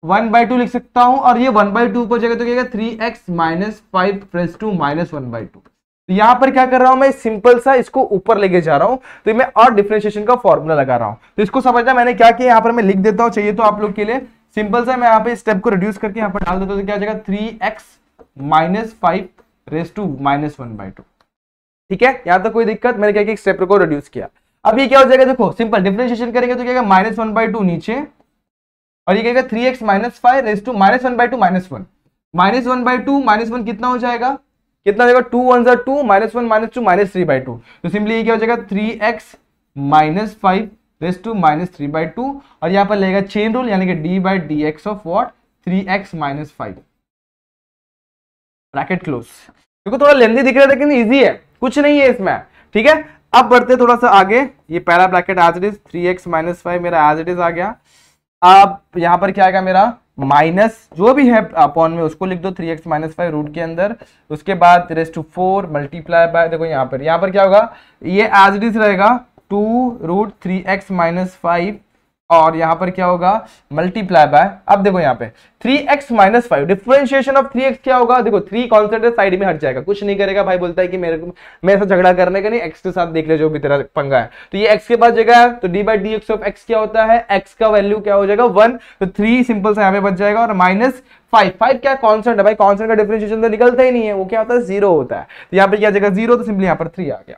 one by two लिख सकता हूं और ये वन बाय टू को जगह तो क्या three x minus five plus two minus one by two तो यहां पर क्या कर रहा हूं मैं सिंपल सा इसको ऊपर लेके जा रहा हूं तो मैं और डिफ्रेंशिएशन का फॉर्मूला लगा रहा हूं तो इसको समझना मैंने क्या किया यहाँ पर मैं लिख देता हूँ चाहिए तो आप लोग के लिए सिंपल सा मैं यहां पे स्टेप को रिड्यूस करके यहां पर डाल देता हूं तो क्या जाएगा three x minus five raise to minus one by two ठीक है यहां तक कोई दिक्कत मैंने क्या स्टेप को रिड्यूस किया अब ये क्या हो जाएगा देखो सिंपल डिफ्रेंशिएशन करेंगे तो क्या माइनस वन बाई टू नीचे और ये कहेगा three x minus five raise to minus one by two minus one minus one by two minus one कितना हो जाएगा कितना देगा टू वन जर two minus one minus two minus three by two तो सिंपली ये क्या हो जाएगा three x minus five raise to minus three by two और यहाँ पर लेगा चेन रूल यानी कि d by d x of what three x minus five bracket close देखो थोड़ा लेंदी दिख रहा है लेकिन ईजी है कुछ नहीं है इसमें ठीक है अब बढ़ते थोड़ा सा आगे ये पहला bracket as it is three x minus five मेरा एज इट इज आ गया अब यहाँ पर क्या आएगा मेरा माइनस जो भी है अपॉन में उसको लिख दो three x minus five root के अंदर उसके बाद raise to four multiply by देखो यहाँ पर यहाँ पर क्या होगा ये एज इट इज रहेगा two root three x minus five और यहां पर क्या होगा मल्टीप्लाई बाय अब देखो यहां पे 3x x minus five differentiation of 3x क्या होगा देखो थ्री कॉन्सेंट साइड में हट जाएगा कुछ नहीं करेगा भाई बोलता है कि मेरे को मेरे साथ झगड़ा करने का नहीं x के साथ देख ले जो भी तेरा पंगा है तो ये x के पास जगह है तो d by d of x क्या होता है x का वैल्यू क्या हो जाएगा वन तो थ्री सिंपल से यहाँ पे बच जाएगा और माइनस फाइव फाइव क्या कॉन्सेंट है भाई कॉन्सेंट का डिफ्रेंशिएशन तो निकलता ही नहीं है वो क्या होता है जीरो होता है तो यहाँ पे क्या जगह जीरो तो सिंपली यहाँ पर थ्री आ गया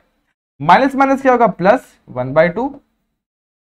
माइनस माइनस क्या होगा plus one by two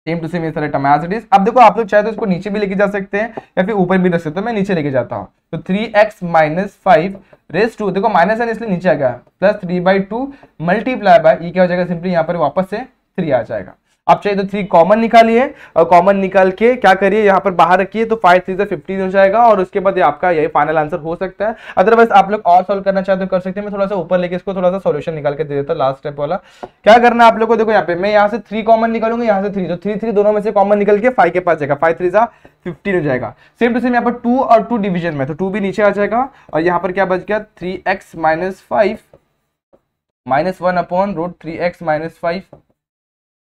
same to same ये सारे टमासिडीज अब देखो आप लोग चाहे तो इसको नीचे भी लेके जा सकते हैं या फिर ऊपर भी रख सकते हो तो मैं नीचे लेके जाता हूँ तो three x minus five raise to देखो माइनस एन इसलिए नीचे आ गया plus three by two multiply by क्या हो जाएगा सिंपली यहाँ पर वापस से थ्री आ जाएगा आप चाहिए तो थ्री कॉमन निकालिए और कॉमन निकाल के क्या करिए यहाँ पर बाहर रखिए तो फाइव थ्री से फिफ्टीन हो जाएगा और उसके बाद आपका यही फाइनल आंसर हो सकता है अदरवाइज आप लोग और सॉल्व करना चाहते हो कर सकते हैं मैं थोड़ा सा ऊपर लेके इसको थोड़ा सा सोल्यूशन निकाल के दे देता लास्ट स्टेप वाला क्या करना आप लोग को देखो यहाँ पे मैं यहाँ से थ्री कॉमन निकालूंगा यहाँ से थ्री तो थ्री थ्री दोनों में से कॉमन निकल के फाइव के पास जाएगा फाइव थ्री सा फिफ्टीन हो जाएगा सेम टू सेम यहाँ पर टू और टू डिविजन में तो टू भी नीचे आ जाएगा और यहाँ पर क्या बच गया three x minus five minus one upon root three x minus five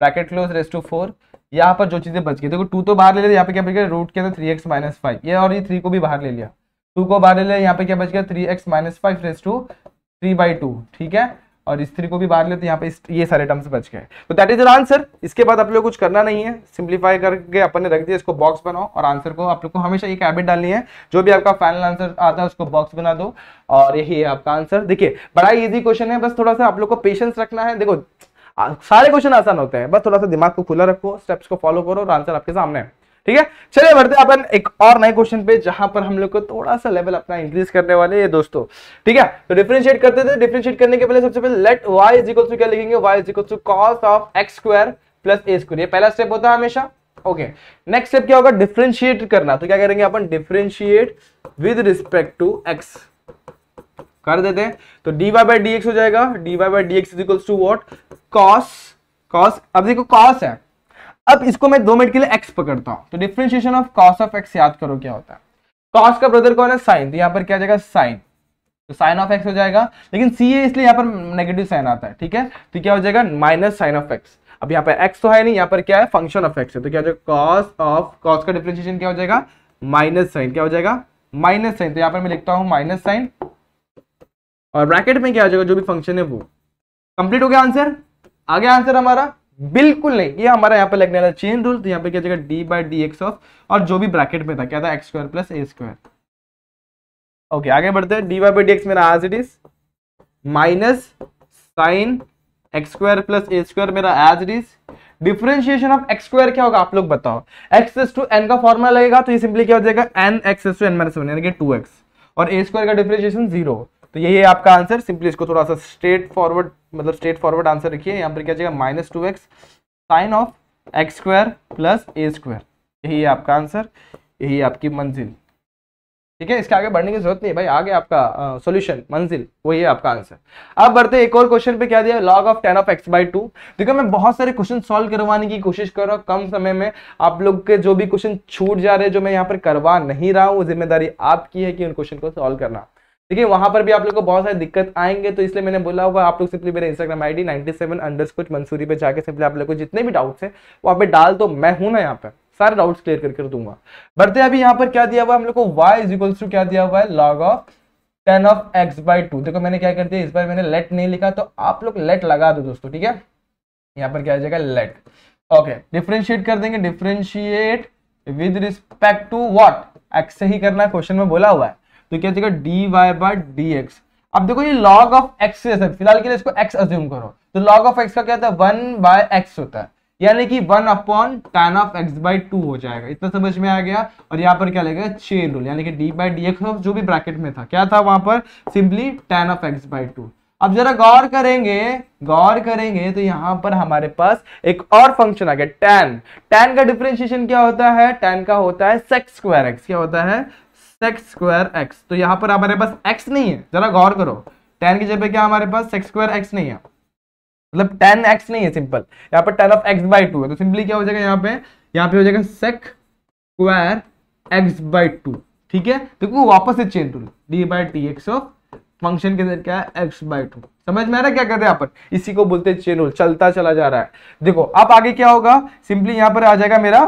bracket close raise to four यहाँ पर जो चीज़ें बच गई देखो टू तो बाहर ले लिया यहाँ पे क्या बच गया रूट के अंदर थ्री एक्स माइनस फाइव ये और ये थ्री को भी बाहर ले लिया टू को बाहर ले लिया यहाँ पे क्या बच गया three x minus five raise to three by two ठीक है और इस थ्री को भी बाहर ले तो यहाँ पे ये सारे टर्म्स बच गए तो दैट इज आंसर इसके बाद आप लोग कुछ करना नहीं है सिंप्लीफाई करके अपन ने रख दिया इसको बॉक्स बनाओ और आंसर को आप लोग को हमेशा एक हैबिट डालनी है जो भी आपका फाइनल आंसर आता है उसको बॉक्स बना दो और यही है आपका आंसर देखिए बड़ा इजी क्वेश्चन है बस थोड़ा सा आप लोग को पेशेंस रखना है देखो सारे क्वेश्चन आसान होते हैं बस थोड़ा सा दिमाग को खुला रखो स्टेप्स को फॉलो करो और आंसर आपके सामने ठीक है चलिए बढ़ते अपन एक और नए क्वेश्चन पे जहां पर हम लोग को थोड़ा सा लेवल अपना इंक्रीज करने वाले ये दोस्तों ठीक है तो डिफ्रेंशिएट करते थे डिफ्रेंशिएट करने के पहले सबसे पहले let y is equal to क्या लिखेंगे y is equal to cos of x square plus a square ये पहला स्टेप होता है हमेशा ओके नेक्स्ट स्टेप क्या होगा डिफरेंशिएट करना तो क्या करेंगे अपन differentiate with respect to x कर देते हैं तो d y by d x हो जाएगा d y by d x is equals to what cos cos अब देखो कॉस है अब इसको मैं दो मिनट के लिए एक्स पकड़ता हूं तो differentiation of cos of x याद करो क्या होता है कॉस का ब्रदर कौन है साइन तो यहाँ पर क्या जाएगा साइन तो साइन ऑफ एक्स हो जाएगा लेकिन सी ए इसलिए यहाँ पर नेगेटिव साइन आता है ठीक है तो क्या हो जाएगा माइनस साइन ऑफ एक्स अब यहाँ पर एक्स तो है नहीं यहाँ पर क्या है फंक्शन ऑफ एक्स है तो क्या हो जाएगा कॉस ऑफ कॉस का डिफ्रेंशिएशन क्या हो जाएगा माइनस साइन क्या हो जाएगा माइनस साइन तो यहाँ पर मैं लिखता हूँ माइनस साइन और ब्रैकेट में क्या आ जाएगा जो भी फंक्शन है वो कंप्लीट हो गया आंसर आ गया आंसर हमारा बिल्कुल नहीं ये हमारा यहाँ पे लगने वाला चेन रूल तो यहाँ पे क्या जाएगा d by d x of और जो भी ब्रैकेट में था क्या था x square plus a square okay आगे बढ़ते हैं डी बाई डी मेरा as it is minus sine x square plus a square मेरा as it is differentiation of x square क्या होगा आप लोग बताओ एक्स एस टू एन का फॉर्मूला लगेगा तो ये सिंपली क्या हो जाएगा n x S to n minus one यानी कि टू एक्स और ए स्क्वायर का डिफ्रेंशिएशन जीरो तो यही है आपका आंसर सिंपली इसको थोड़ा सा स्ट्रेट फॉरवर्ड मतलब स्ट्रेट फॉरवर्ड आंसर रखिए यहाँ पर क्या जाएगा minus two x sine of x square plus a square यही है आपका आंसर यही आपकी मंजिल ठीक है इसके आगे बढ़ने की जरूरत नहीं भाई आगे आपका सॉल्यूशन मंजिल वही है आपका आंसर अब बढ़ते एक और क्वेश्चन पे क्या दिया log of tan of x by two देखो मैं बहुत सारे क्वेश्चन सॉल्व करवाने की कोशिश कर रहा हूँ कम समय में आप लोग के जो भी क्वेश्चन छूट जा रहे हैं जो मैं यहाँ पर करवा नहीं रहा हूँ वो जिम्मेदारी आपकी है कि उन क्वेश्चन को सॉल्व करना देखिए वहां पर भी आप लोग को बहुत सारी दिक्कत आएंगे तो इसलिए मैंने बोला हुआ आप लोग सिंपली मेरे Instagram ID under underscore Mansuri पे जाके सिंपली आप लोग को जितने भी डाउट्स हैं वो आप पे डाल दो मैं हूं ना यहाँ पे सारे डाउट्स क्लियर करके दूंगा बढ़ते अभी यहाँ पर क्या दिया हुआ है हम लोग को वाई इज इक्वल्स टू क्या दिया हुआ है log of tan of x by two देखो मैंने क्या कर दिया इस बार मैंने लेट नहीं लिखा तो आप लोग लेट लगा दो दोस्तों ठीक है यहाँ पर क्या आ जाएगा लेट ओके डिफ्रेंशिएट कर देंगे differentiate with respect to what x से ही करना क्वेश्चन में बोला हुआ है तो क्या जाएगा d y by d x अब देखो ये लॉग ऑफ एक्स है फिलहाल के लिए इसको एक्स अज्यूम करो तो लॉग ऑफ एक्स का क्या होता है वन बाय एक्स होता है यानी कि one upon tan of x by two हो जाएगा इतना समझ में आ गया और यहाँ पर क्या लगेगा चेन रूल यानी कि डी बाई डी एक्स जो भी ब्रैकेट में था क्या था वहां पर simply tan of x by two अब जरा गौर करेंगे गौर करेंगे तो यहाँ पर हमारे पास एक और फंक्शन आ गया टेन टेन का डिफ्रेंशिएशन क्या होता है टेन का होता है सेक्स स्क्वायर एक्स क्या होता है सेक्स स्क्वायर एक्स तो यहाँ पर हमारे पास एक्स नहीं है जरा गौर करो टेन की जगह क्या हमारे पास सेक्स स्क्वायर एक्स नहीं है मतलब टेन एक्स नहीं है सिंपल यहाँ पर tan of x by two है तो सिंपली क्या हो जाएगा यहाँ पे यहाँ पे हो जाएगा sec square x by two ठीक है देखो तो वापस से change to d by t x function के अंदर क्या है एक्स बाई टू समझ में आ रहा है क्या कर रहे हैं यहाँ पर इसी को बोलते हैं चेन रूल चलता चला जा रहा है देखो अब आगे क्या होगा सिंपली यहाँ पर आ जाएगा मेरा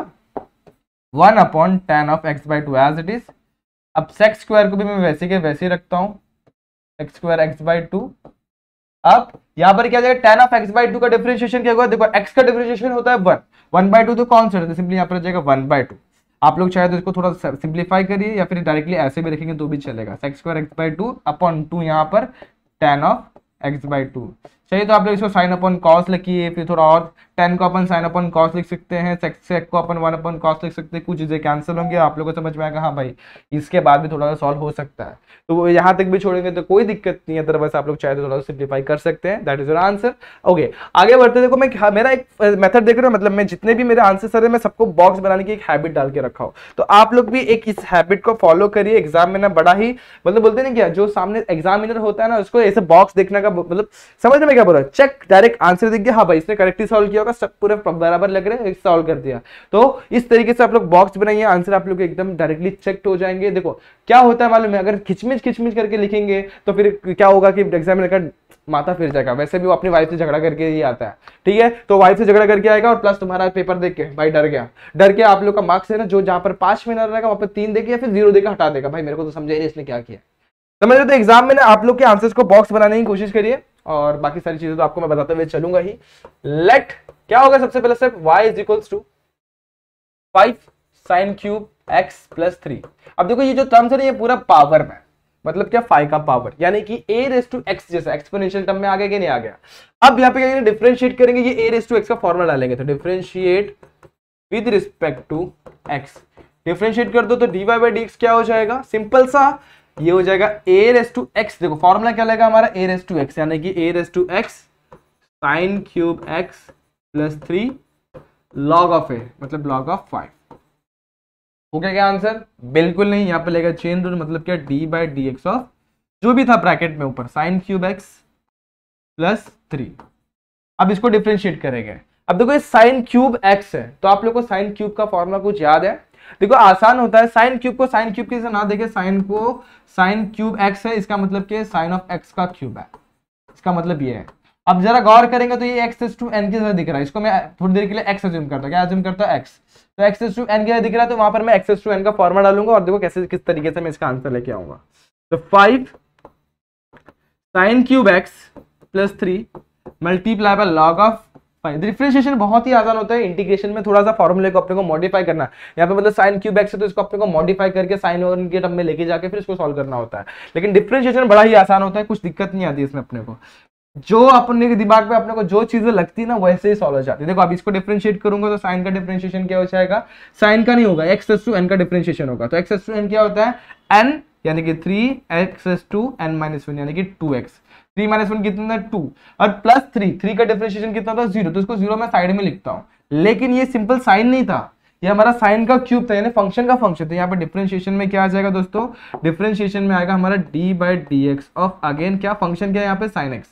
one upon tan of x by two as it is अब सेक्स स्क्वायर को भी मैं वैसे के वैसे ही रखता हूँ x square x by two अब यहाँ पर क्या जाएगा tan of x by two का डिफ्रेंशिएशन क्या होगा देखो एक्स का डिफ्रेंशिएशन होता है वन वन बाई टू तो कौन सा कॉन्सेंट है सिंपली यहाँ पर जाएगा वन बाई टू आप लोग चाहे तो इसको थोड़ा सिंप्लीफाई करिए या फिर डायरेक्टली ऐसे भी रखेंगे तो भी चलेगा sec square x by two upon two यहाँ पर tan of x by two चाहिए तो आप लोग इसको साइन अपन कॉस लिखिए फिर थोड़ा और टेन को अपन साइन अपन कॉस लिख सकते हैं सेक सेक को अपन वन अपन कॉस लिख सकते हैं कुछ चीज़ें कैंसिल होंगी आप लोगों को समझ में आएगा हाँ भाई इसके बाद भी थोड़ा सा सॉल्व हो सकता है तो यहाँ तक भी छोड़ेंगे तो कोई दिक्कत नहीं है अदरवाइज आप लोग चाहे तो थोड़ा सिंप्लीफाई कर सकते हैं that is your answer okay आगे बढ़ते देखो मैं हाँ, मेरा एक मेथड देख रहे हो मतलब मैं जितने भी मेरे आंसर है मैं सबको बॉक्स बनाने की एक हैबिट डाल के रखा हो तो आप लोग भी एक इस हैबिट को फॉलो करिए एग्जाम में ना बड़ा ही मतलब बोलते ना क्या जो सामने एग्जामिनर होता है ना उसको ऐसे बॉक्स देखने का मतलब समझ में क्या बोला चेक डायरेक्ट आंसर दिख गया हाँ भाई इसने करेक्ट ही सॉल्व किया होगा सब पूरे बराबर लग रहे हैं सॉल्व कर दिया तो इस तरीके से आप लोग बॉक्स बनाइए आंसर आप लोग एकदम डायरेक्टली चेक हो जाएंगे देखो क्या होता है मालूम है अगर खिचमिच खिचमिच करके लिखेंगे तो फिर क्या होगा कि एग्जामिनर का माता फिर जाएगा वैसे भी वो अपनी वाइफ से झगड़ा करके ही आता है ठीक है तो वाइफ से झगड़ा करके आएगा और प्लस तुम्हारा पेपर देख के भाई डर गया डर के आप लोग का मार्क्स है ना जो जहां पर पांच मिनट रहेगा वहां पर तीन देखे या फिर जीरो देकर हटा देगा भाई मेरे को तो समझे इसने क्या किया समझ रहे तो एग्जाम में ना आप लोग के आंसर्स को बॉक्स बनाने की कोशिश करिए और बाकी सारी चीजें तो आपको मैं बताते हुए चलूंगा ही लेट क्या होगा सबसे पहले सिर्फ y is equals to five sine cube x plus three अब देखो ये जो टर्म्स है ये पूरा पावर में मतलब क्या फाइव का पावर यानी कि ए रेस टू एक्स जैसा एक्सपोनेंशियल टर्म में आ गया कि नहीं आ गया अब यहाँ पे क्या डिफ्रेंशिएट करेंगे ये ए रेस टू एक्स का फॉर्मुला डालेंगे तो differentiate with respect to x differentiate कर दो तो d y by d x क्या हो जाएगा सिंपल सा ये हो जाएगा ए रेस टू एक्स देखो फॉर्मूला क्या लगेगा हमारा ए रेस टू एक्स यानी कि a raise to x sine cube x plus three log of a मतलब लॉग ऑफ फाइव हो गया क्या आंसर बिल्कुल नहीं यहाँ पे लेगा चेन रूल मतलब क्या d by d x of जो भी था ब्रैकेट में ऊपर sine cube x plus three अब इसको डिफ्रेंशिएट करेंगे अब देखो ये साइन क्यूब एक्स है तो आप लोग को साइन क्यूब का फॉर्मूला कुछ याद है देखो आसान होता है साइन क्यूब को साइन क्यूब के ना देखे साइन को साइन क्यूब एक्स है इसका मतलब कि साइन ऑफ एक्स का क्यूब है इसका मतलब ये है अब जरा गौर करेंगे तो ये एक्स टू एन की तरह दिख रहा है इसको मैं थोड़ी देर के लिए एक्स एज्यूम करता हूँ क्या एज्यूम करता हूँ एक्स तो एक्स टू एन की तरह दिख रहा है तो वहां पर मैं एक्स टू एन का फॉर्मा डालूंगा और देखो कैसे किस तरीके से मैं इसका आंसर लेके आऊंगा तो five sine cube x plus three multiply by log of five differentiation बहुत ही आसान होता है इंटीग्रेशन में थोड़ा सा फॉर्मूले को अपने को मॉडिफाई करना यहाँ पे मतलब साइन क्यूब एक्स है तो इसको अपने को मॉडिफाई करके साइन वन के टर्म में लेके जाके फिर इसको सॉल्व करना होता है लेकिन डिफ्रेंशिएशन बड़ा ही आसान होता है कुछ दिक्कत नहीं आती इसमें अपने को जो अपने के दिमाग में अपने को जो चीजें लगती है ना वैसे ही सॉल्व हो जाती है देखो अब इसको डिफ्रेंशिएट करूंगा तो साइन का डिफ्रेंशिएशन क्या हो जाएगा साइन का नहीं होगा एक्स एस टू एन का डिफ्रेंशिएशन होगा तो एक्स एस टू एन क्या होता है एन यानी कि three x S to n minus one यानी कि two x three minus one कितना टू और प्लस थ्री थ्री का डिफ्रेंशिएशन कितना था जीरो तो इसको जीरो में साइड में लिखता हूँ लेकिन ये सिंपल साइन नहीं था ये हमारा साइन का क्यूब था यानी फंक्शन का फंक्शन था यहाँ पर डिफ्रेंशिएशन में क्या आ जाएगा दोस्तों डिफ्रेंशिएशन में आएगा हमारा d by d x of again क्या फंक्शन क्या है यहाँ पे साइन एक्स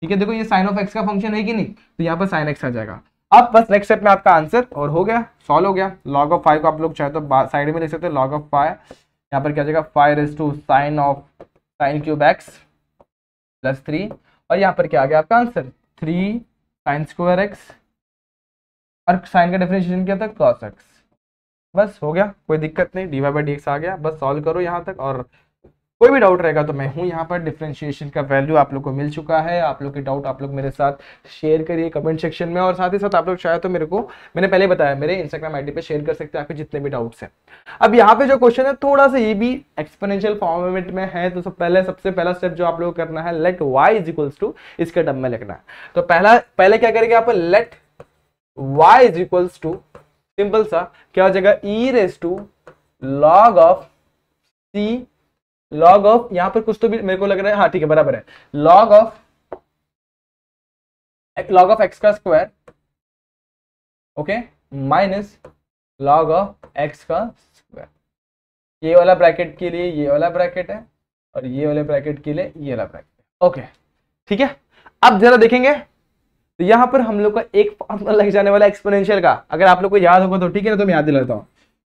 ठीक है देखो ये साइन ऑफ एक्स का फंक्शन है कि नहीं तो यहाँ पर साइन एक्स आ जाएगा अब बस नेक्स्ट स्टेप में आपका आंसर और हो गया सॉल्व हो गया लॉग ऑफ फाइव को आप लोग चाहे तो साइड में लिख सकते हो लॉग ऑफ फाइव यहाँ पर क्या जाएगा five is to sine of sine cube x plus three और यहाँ पर क्या आ गया आपका answer three sine square x और साइन का डेफिनेशन क्या था कॉस एक्स बस हो गया कोई दिक्कत नहीं d y by d x आ गया बस सॉल्व करो यहाँ तक और कोई भी डाउट रहेगा तो मैं हूँ यहाँ पर डिफ्रेंशिएशन का वैल्यू आप लोग को मिल चुका है आप लोग के डाउट आप लोग मेरे साथ शेयर करिए कमेंट सेक्शन में और साथ ही साथ आप लोग चाहे तो मेरे को मैंने पहले बताया मेरे इंस्टाग्राम आई पे शेयर कर सकते हैं आपके जितने भी डाउट्स हैं अब यहाँ पे जो क्वेश्चन है थोड़ा सा ये भी एक्सपोनेंशियल फॉर्मेट में है तो सब पहले सबसे पहला स्टेप जो आप लोग करना है let y is equals to इसके डब में लिखना है तो पहला पहले क्या करेंगे आप let y is equals to simple सा क्या हो जाएगा e raise to log of c log of यहां पर कुछ तो भी मेरे को लग रहा है हाँ ठीक है बराबर है log of log of x का square okay minus log of x का स्क्वायर ये वाला ब्रैकेट के लिए ये वाला ब्रैकेट है और ये वाले ब्रैकेट के लिए ये वाला ब्रैकेट ओके ठीक है अब जरा देखेंगे तो यहां पर हम लोग का एक फॉर्मूला लग जाने वाला एक्सपोनेंशियल का अगर आप लोग को याद होगा तो ठीक है ना तो मैं याद दिलाता हूँ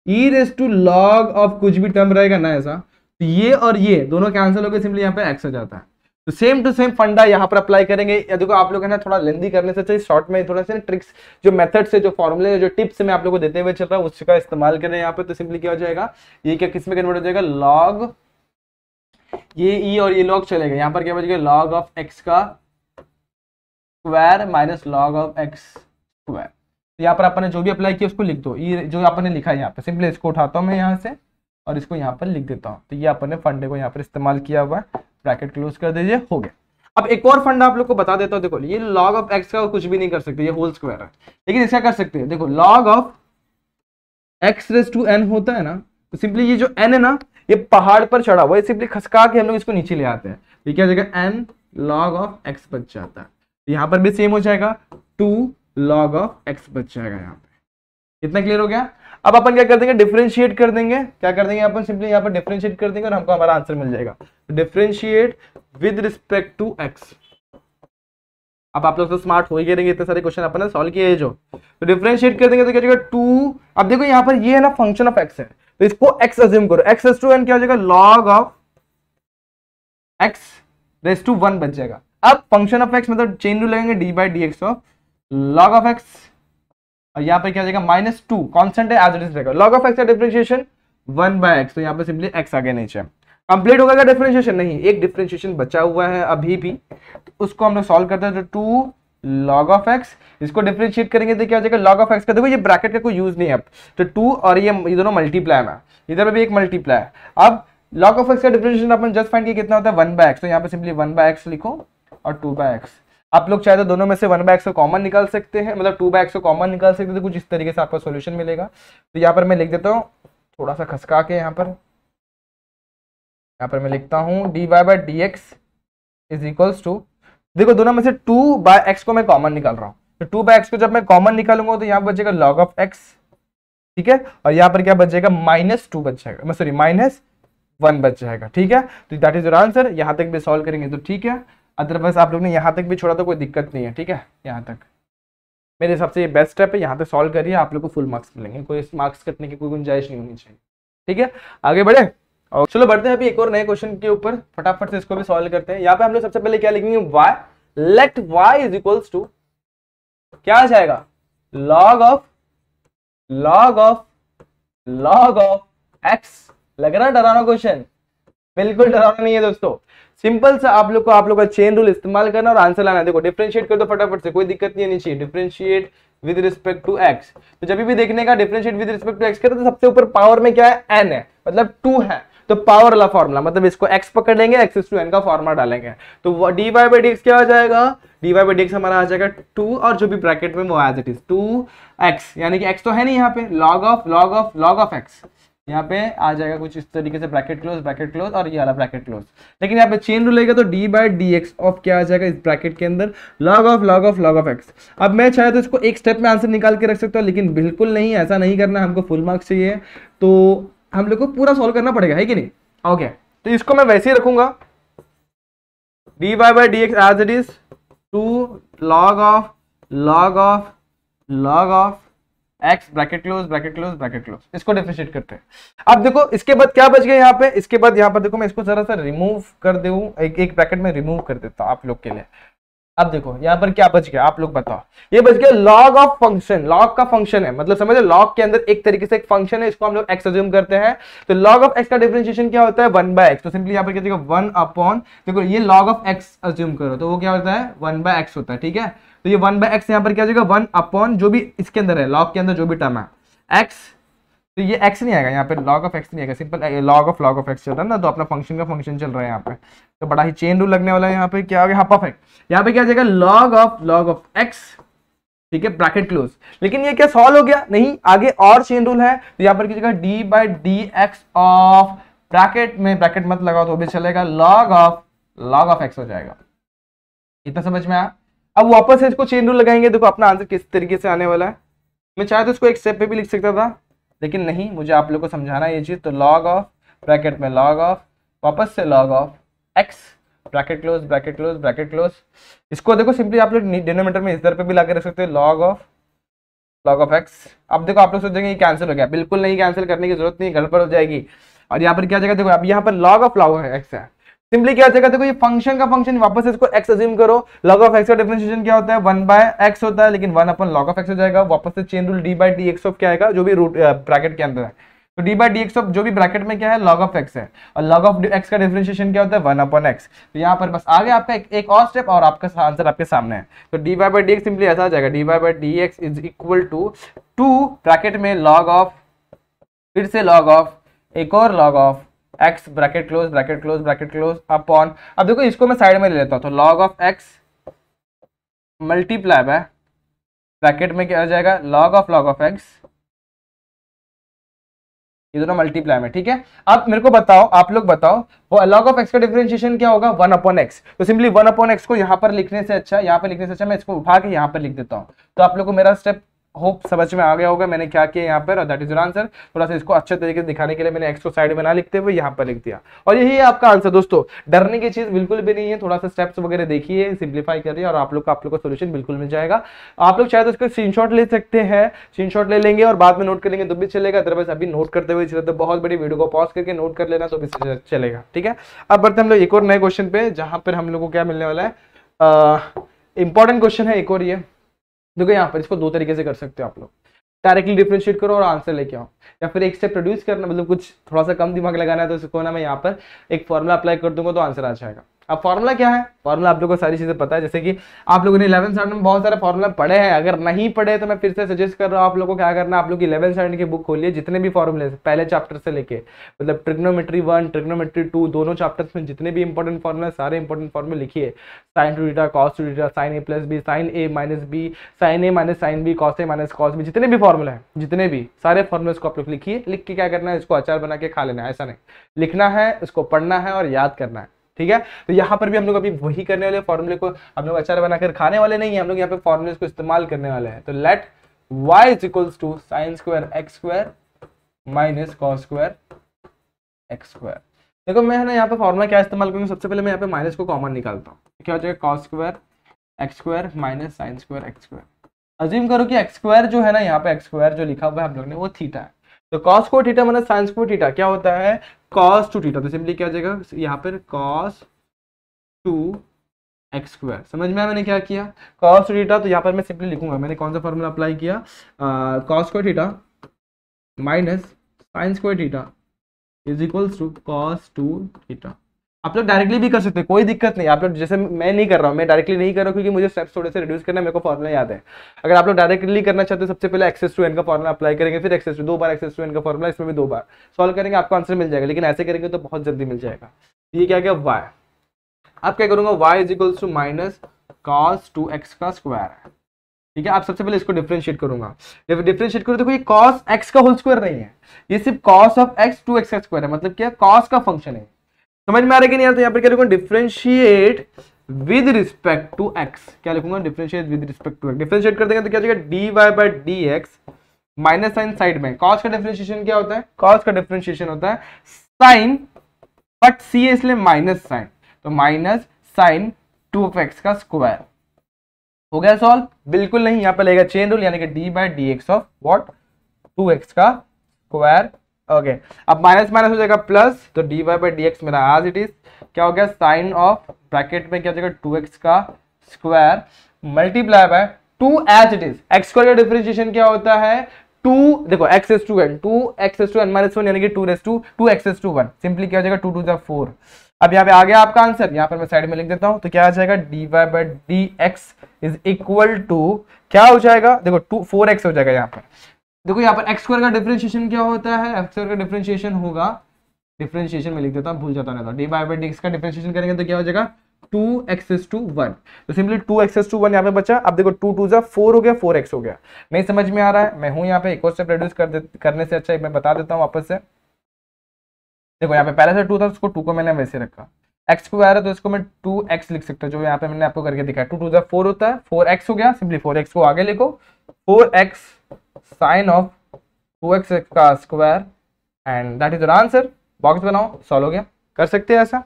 e raise to log of कुछ भी टर्म रहेगा ना ऐसा तो ये और ये दोनों कैंसिल हो गए सिंपली यहाँ पे एक्स हो जाता है तो सेम टू सेम फंडा यहाँ पर अप्लाई करेंगे या देखो आप लोग है ना थोड़ा लेंदी करने से चाहिए शॉर्ट में थोड़ा सा ट्रिक्स जो मेथड से जो फॉर्मूले जो टिप्स मैं आप लोगों को देते हुए चल रहा हूँ उसका इस्तेमाल करें यहाँ पे तो सिंपली क्या हो जाएगा ये क्या किस में कन्वर्ट हो जाएगा लॉग ये ई e और ये लॉग चलेगा यहाँ पर क्या बचेगा लॉग ऑफ एक्स का square minus log of x square यहाँ पर आपने जो भी अप्लाई किया उसको लिख दो ये जो आपने लिखा है यहाँ पे सिंपली इसको उठाता हूँ मैं यहाँ से और इसको यहाँ पर लिख देता हूँ तो ये अपन ने फंडे को यहाँ पर इस्तेमाल किया हुआ है ब्रैकेट क्लोज कर दीजिए हो गया अब एक और फंड आप लोग को बता देता हूँ देखो ये लॉग ऑफ एक्स का कुछ भी नहीं कर सकते ये होल स्क्वायर है लेकिन इसका कर सकते हैं देखो log of x raise to n होता है ना तो सिंपली ये जो एन है ना ये पहाड़ पर चढ़ा हुआ है सिंपली खसका के हम लोग इसको नीचे ले आते हैं ये क्या हो जाएगा एन लॉग ऑफ एक्स बच जाता है तो यहाँ पर भी सेम हो जाएगा टू लॉग ऑफ एक्स बच जाएगा यहाँ पे कितना क्लियर हो गया अब अपन क्या कर देंगे डिफ्रेंशिएट कर देंगे क्या कर देंगे अपन सिंपली यहाँ पर डिफ्रेंशिएट कर देंगे और हमको हमारा आंसर मिल जाएगा differentiate with respect to x अब आप लोग तो स्मार्ट हो ही रहेंगे इतने सारे क्वेश्चन अपन ने सॉल्व किए जो तो डिफ्रेंशिएट कर देंगे तो क्या जाएगा टू अब देखो यहाँ पर ये है ना फंक्शन ऑफ एक्स है तो इसको एक्स अज्यूम करो एक्स एस टू एन क्या हो जाएगा log of x raise to one बच जाएगा अब फंक्शन ऑफ एक्स मतलब चेन रू लगेंगे d by d x of log of x और यहाँ पर क्या जाएगा माइनस टू कॉन्स्टेंट है एज इट इज रहेगा लॉग ऑफ एक्स का डिफ्रेंशिएशन वन बाय एक्स तो यहाँ पर सिंपली एक्स आगे नीचे कंप्लीट होगा क्या डिफ्रेंशिएशन नहीं एक डिफ्रेंशिएशन बचा हुआ है अभी भी तो उसको हम लोग सॉल्व करते हैं तो टू log of x इसको डिफरेंशिएट करेंगे तो क्या हो जाएगा log of x का देखो ये ब्रैकेट का कोई यूज नहीं है तो 2 और ये ये दोनों मल्टीप्लाई है ना इधर पे भी एक मल्टीप्लाई है अब log of x का डिफरेंशिएशन अपन जस्ट फाइंड किया कितना होता है 1 by x तो यहां पे सिंपली 1 by x लिखो और 2 by x आप लोग चाहे तो दोनों में से वन बाय एक्स कॉमन निकाल सकते हैं मतलब टू बाय एक्स कॉमन निकाल सकते हैं तो कुछ इस तरीके से आपको सोल्यूशन मिलेगा तो यहाँ पर मैं लिख देता हूँ थोड़ा सा खसका के यहाँ पर यहाँ पर मैं लिखता हूँ d y by d x is equals to देखो दोनों में से टू बाय एक्स को मैं कॉमन निकाल रहा हूँ तो टू बाय एक्स को जब मैं कॉमन निकालूंगा तो यहाँ पर बचेगा लॉग ऑफ एक्स ठीक है और यहाँ पर क्या बचेगा माइनस टू बच जाएगा सॉरी माइनस वन बच जाएगा ठीक है तो दैट इज योर आंसर यहाँ तक भी सॉल्व करेंगे तो ठीक है अदरवाइज आप लोग ने यहाँ तक भी छोड़ा तो कोई दिक्कत नहीं है ठीक है यहाँ तक मेरे हिसाब से ये बेस्ट स्टेप है यहाँ तक सॉल्व करिए आप लोग को फुल मार्क्स मिलेंगे कोई मार्क्स कटने की कोई गुंजाइश नहीं होनी चाहिए ठीक है आगे बढ़े और चलो बढ़ते हैं अभी एक और नए क्वेश्चन के ऊपर फटाफट से इसको भी सॉल्व करते हैं यहाँ पे हम लोग सबसे पहले क्या लिखेंगे y let y is equals to क्या आ जाएगा log of log of log of x लग रहा है डराना क्वेश्चन बिल्कुल डराना नहीं है दोस्तों सिंपल सा आप लोग को आप लोग का चेन रूल इस्तेमाल करना और आंसर लाना देखो डिफ्रेंशिएट कर दो फटाफट से कोई दिक्कत नहीं चाहिए differentiate with respect to x तो जब भी देखने का differentiate with respect to x करें तो सबसे ऊपर पावर में क्या है एन है मतलब टू है तो पावर वाला फॉर्मुला मतलब इसको एक्स पकड़ लेंगे एक्स टू एन का फॉर्मुला डालेंगे तो डी वाई बाई डी क्या आ जाएगा डी वाई बाई डी हमारा आ जाएगा टू और जो भी ब्रैकेट में वो as it is two x यानी कि एक्स तो है नहीं यहाँ पे log of log of log of x यहाँ पे आ जाएगा कुछ इस तरीके से ब्रैकेट क्लोज ब्रैकेट क्लोज और ये वाला ब्रैकेट क्लोज लेकिन यहाँ पे चेन रूल रहेगा तो d by d x of क्या आ जाएगा इस ब्रैकेट के अंदर log of log of log of x अब मैं चाहे तो इसको एक स्टेप में आंसर निकाल के रख सकता हूँ लेकिन बिल्कुल नहीं ऐसा नहीं करना हमको फुल मार्क्स चाहिए तो हम लोग को पूरा सॉल्व करना पड़ेगा है कि नहीं ओके तो इसको मैं वैसे ही रखूंगा d y by d x as it is two log of log of log of x bracket close bracket close bracket close इसको डिफ्रेशिएट करते हैं अब देखो इसके बाद क्या बच गया यहाँ पे इसके बाद यहाँ पर देखो मैं इसको जरा सा रिमूव कर दू एक एक ब्रैकेट में रिमूव कर देता हूँ आप लोग के लिए अब देखो यहाँ पर क्या बच गया आप लोग बताओ ये बच गया लॉग ऑफ फंक्शन लॉग का फंक्शन है मतलब समझो लॉग के अंदर एक तरीके से एक फंक्शन है इसको हम लोग एक्स अज्यूम करते हैं तो लॉग ऑफ एक्स का डिफरेंशिएशन क्या होता है वन बाय एक्स तो सिंपली यहाँ पर क्या देखो वन अपॉन देखो ये लॉग ऑफ एक्स अज्यूम करो तो वो क्या होता है वन बाय एक्स होता है ठीक है तो ये वन बाय एक्स यहाँ पर क्या हो जाएगा वन अपॉन जो भी इसके अंदर है लॉग के अंदर जो भी टर्म है एक्स तो ये एक्स नहीं आएगा यहाँ पे लॉग ऑफ एक्स नहीं आएगा simple log of log of x चल रहा है ना तो अपना फंक्शन का फंक्शन चल रहा है यहाँ पे तो बड़ा ही चेन रूल लगने वाला है यहाँ पे क्या हो गया हाफ ऑफ एक्स यहाँ पे क्या जाएगा log of log of x ठीक है ब्रैकेट क्लोज लेकिन ये क्या सॉल्व हो गया नहीं आगे और चेन रूल है तो यहाँ पर क्या d by d x of bracket में ब्रैकेट मत लगाओ तो भी चलेगा log of log of x हो जाएगा इतना समझ में आया अब वापस से इसको चेन रूल लगाएंगे देखो अपना आंसर किस तरीके से आने वाला है मैं चाहे तो इसको एक स्टेप पे भी लिख सकता था लेकिन नहीं मुझे आप लोग को समझाना ये चीज़ तो लॉग ऑफ ब्रैकेट में लॉग ऑफ वापस से log of x bracket close bracket close bracket close इसको देखो सिंपली आप लोग डिनोमीटर में इस दर पर भी ला के रख सकते हो log of log of x अब देखो आप लोग सोचेंगे ये कैंसिल हो गया बिल्कुल नहीं कैंसिल करने की जरूरत नहीं घर पर हो जाएगी और यहाँ पर क्या जाएगा देखो अब यहाँ पर लॉग ऑफ लॉग एक्स है सिंपली क्या देखा देखो ये फंक्शन का फंक्शन वापस इसको एक्स अज्यूम करो लॉग ऑफ एक्स का डिफरेंशिएशन क्या होता है वन बाय एक्स होता है लेकिन one upon log of x हो जाएगा वापस से chain rule d by d x of क्या आएगा जो भी रूट ब्रैकेट के अंदर है तो d by d x of जो भी ब्रैकेट में क्या है लॉग ऑफ एक्स है और लॉग ऑफ एक्स का डिफरेंशिएशन क्या होता है वन अपॉन एक्स तो यहाँ पर बस आगे आपका एक, एक और स्टेप और आपका आंसर आपके सामने है तो d y by d x simply ऐसा आ जाएगा d y by d x is equal to two bracket में लॉग ऑफ फिर से लॉग ऑफ एक और log of x bracket close bracket close bracket close upon अब देखो इसको मैं साइड में ले लेता हूँ तो log of x multiply by bracket में क्या हो जाएगा log of log of x ये दोनों मल्टीप्लाई में ठीक है अब मेरे को बताओ आप लोग बताओ वो लॉग ऑफ एक्स का डिफरेंशिएशन क्या होगा वन अपॉन एक्स तो सिंपली वन अपॉन एक्स को यहाँ पर लिखने से अच्छा यहाँ पर लिखने से अच्छा मैं इसको उठा के यहाँ पर लिख देता हूँ तो आप लोग को मेरा स्टेप होप समझ में आ गया होगा मैंने क्या किया यहाँ पर और दैट इज योर आंसर थोड़ा सा इसको अच्छे तरीके से दिखाने के लिए मैंने एक्स साइड में ना लिखते हुए यहाँ पर लिख दिया और यही है आपका आंसर दोस्तों डरने की चीज बिल्कुल भी नहीं है थोड़ा सा स्टेप्स वगैरह देखिए सिंप्लीफाई करिए और आप लोग का आप लोग का सोल्यूशन बिल्कुल मिल जाएगा आप लोग चाहे तो इसको स्क्रीन ले सकते हैं स्क्रीन ले लेंगे और बाद में नोट कर लेंगे तो भी चलेगा अदरवाइज अभी नोट करते हुए चले तो बहुत बड़ी वीडियो को पॉज करके नोट कर लेना तो भी चलेगा ठीक है अब बढ़ते हम लोग एक और नए क्वेश्चन पे जहाँ पर हम लोग को क्या मिलने वाला है इंपॉर्टेंट क्वेश्चन है एक और ये देखो यहाँ पर इसको दो तरीके से कर सकते हो आप लोग डायरेक्टली डिफ्रेंशिएट करो और आंसर लेके आओ या फिर एक से प्रोड्यूस करना मतलब कुछ थोड़ा सा कम दिमाग लगाना है तो इसको ना मैं यहाँ पर एक फॉर्मूला अप्लाई कर दूंगा तो आंसर आ जाएगा अब फॉर्मूला क्या है फॉर्मूला आप लोगों को सारी चीज़ें पता है जैसे कि आप लोगों ने इलेवन स्टैंडर्ड में बहुत सारे फॉर्मूला पढ़े हैं अगर नहीं पढ़े तो मैं फिर से सजेस्ट कर रहा हूँ आप लोगों को क्या करना आप लोग इलेवन स्टैंडर्ड की बुक खोलिए जितने भी फॉर्मूले पहले चैप्टर से लेके मतलब ट्रिग्नोमेट्री वन ट्रिग्नोमेट्री टू दोनों चैप्टर्स में जितने भी इंपॉर्टेंट फॉर्मूला सारे इंपॉर्टेंट फॉर्मूले लिखिए sine two theta cos two theta sine A plus B sine A minus B sine A minus sine B cos A minus cos B जितने भी formula है जितने भी सारे फॉर्मूलेस को आप लोग लिखिए लिख के क्या करना है इसको अचार बना के खा लेना है ऐसा नहीं लिखना है इसको पढ़ना है और याद करना है ठीक है तो यहाँ पर भी हम लोग अभी वही करने वाले फॉर्मूले को हम लोग अचार बनाकर खाने वाले नहीं है हम लोग यहाँ पे फॉर्मूले को इस्तेमाल करने वाले हैं तो let y is equals to sine square x square minus cos square x square देखो मैं ना यहाँ पे फॉर्मूला क्या इस्तेमाल करूँगा सबसे पहले मैं यहाँ पे माइनस को कॉमन निकालता हूँ क्या हो जाएगा cos square x square minus sine square x square assume करो कि एक्स स्क्वायर जो है ना यहाँ पे एक्स स्क्वायर जो लिखा हुआ है हम लोग ने वो थीटा है तो कॉस को टीटा मतलब साइंस को टीटा क्या होता है कॉस टू टीटा तो सिंपली क्या हो जाएगा यहाँ पर कॉस टू एक्स स्क्वायर समझ में आया मैंने क्या किया कॉस टू टीटा तो यहाँ पर मैं सिंपली लिखूंगा मैंने कौन सा फॉर्मूला अप्लाई किया कॉस को टीटा माइनस साइंस को theta is equals to cos two theta आप लोग डायरेक्टली भी कर सकते हैं कोई दिक्कत नहीं आप लोग जैसे मैं नहीं कर रहा हूँ मैं डायरेक्टली नहीं कर रहा हूँ क्योंकि मुझे स्टेप्स थोड़े से रिड्यूस करना है मेरे को फॉर्मुला याद है अगर आप लोग डायरेक्टली करना चाहते हैं सबसे पहले एक्सेस टू एन का फॉर्मुला अप्लाई करेंगे फिर एक्सेस टू दो बार एक्सेस टू एन का फॉर्मुला इसमें भी दो बार सॉल्व करेंगे आपको आंसर मिल जाएगा लेकिन ऐसे करेंगे तो बहुत जल्दी मिल जाएगा ये क्या क्या वाई आप क्या करूँगा y is equals to minus cos two x का स्क्वायर ठीक है आप सबसे पहले इसको डिफ्रेंशिएट करूंगा जब डिफ्रेंशिएट करूँ देखो ये कॉस एक्स का होल स्क्वायर नहीं है ये सिर्फ cos of x two x का स्क्वायर है मतलब क्या कॉस का फंक्शन है समझ में आ रहा है कि नहीं यार तो यहाँ पर क्या लिखूंगा differentiate with respect to x क्या लिखूंगा differentiate with respect to x differentiate कर देंगे तो क्या जाएगा d y by d x minus sine side में कॉस का डिफ्रेंशिएशन क्या होता है कॉस का डिफ्रेंशिएशन होता है साइन बट सी इसलिए माइनस साइन तो minus sine two of x का स्क्वायर हो गया सॉल्व बिल्कुल नहीं यहाँ पर लेगा चेन रूल यानी कि d by d x of what two x का स्क्वायर ओके अब माइनस माइनस हो जाएगा प्लस तो d y by d x मेरा आज इट इज क्या हो गया साइन ऑफ ब्रैकेट में क्या हो जाएगा टू एक्स का square multiply by two H it is x का डिफ्रेंशिएशन क्या होता है टू देखो x S to n two x S to n minus one यानी कि two s to two x S to one simply क्या हो जाएगा टू टू जो फोर अब यहाँ पे आ गया आपका आंसर यहाँ पर मैं साइड में लिख देता हूँ तो क्या आ जाएगा d y by d x is equal to क्या हो जाएगा देखो टू फोर एक्स हो जाएगा यहाँ पर देखो यहाँ पर एक्स स्क्वायर का डिफ्रेंशिएशन क्या होता है एक्स स्क्वायर का डिफ्रेंशिएशन होगा डिफ्रेंशिएशन में लिख देता हूँ भूल जाता रहता डी बाई बाई डी का डिफ्रेंशिएशन करेंगे तो क्या हो जाएगा टू एक्सेस टू वन तो simply two x's to one यहाँ पे बचा अब देखो टू टू जा फोर हो गया फोर एक्स हो गया नहीं समझ में आ रहा है मैं हूँ यहाँ पे एक और स्टेप रिड्यूस कर दे, करने से अच्छा मैं बता देता हूँ वापस से देखो यहाँ पे पहले से टू था उसको टू को मैंने वैसे रखा एक्स स्क्वायर है तो इसको मैं टू एक्स लिख सकता हूँ जो यहाँ पे मैंने आपको करके दिखाया टू टू जो फोर होता है फोर एक्स हो गया सिंपली फोर एक्स को आगे लिखो four x sine of two x का square and that is your answer box बनाओ सॉल्व हो गया कर सकते हैं ऐसा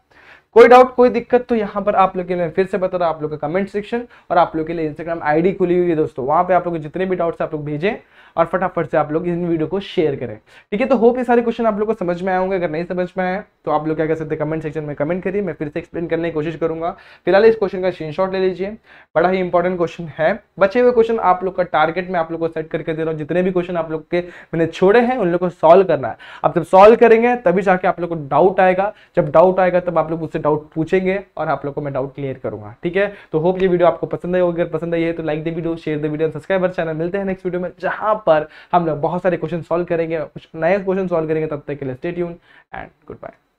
कोई डाउट कोई दिक्कत तो यहाँ पर आप लोग के लिए फिर से बता रहा आप लोग का कमेंट सेक्शन और आप लोग के लिए इंस्टाग्राम आईडी खुली हुई है दोस्तों वहाँ पे आप लोग जितने भी डाउट्स आप लोग भेजें और फटाफट से आप लोग इन वीडियो को शेयर करें ठीक है तो होप ये सारे क्वेश्चन आप लोग को समझ में आए होंगे अगर नहीं समझ में आए तो आप लोग क्या कर सकते कमेंट सेक्शन में कमेंट करिए मैं फिर से एक्सप्लेन करने की कोशिश करूंगा फिलहाल इस क्वेश्चन का स्क्रीनशॉट ले लीजिए बड़ा ही इंपॉर्टेंट क्वेश्चन है बचे हुए क्वेश्चन आप लोग का टारगेट में आप लोग को सेट करके दे रहा हूँ जितने भी क्वेश्चन आप लोग के मैंने छोड़े हैं उन लोग को सॉल्व करना है आप जब सॉल्व करेंगे तभी जाके आप लोग को डाउट आएगा जब डाउट आएगा तब आप लोग उससे डाउट पूछेंगे और आप लोग को मैं डाउट क्लियर करूंगा ठीक है तो होप ये वीडियो आपको पसंद आई होगी अगर पसंद आई है तो like the video share the video subscriber channel मिलते हैं नेक्स्ट वीडियो में जहां पर हम लोग बहुत सारे क्वेश्चन सॉल्व करेंगे कुछ नए क्वेश्चन सॉल्व करेंगे तब तक के लिए स्टेट यून एंड गुड बाय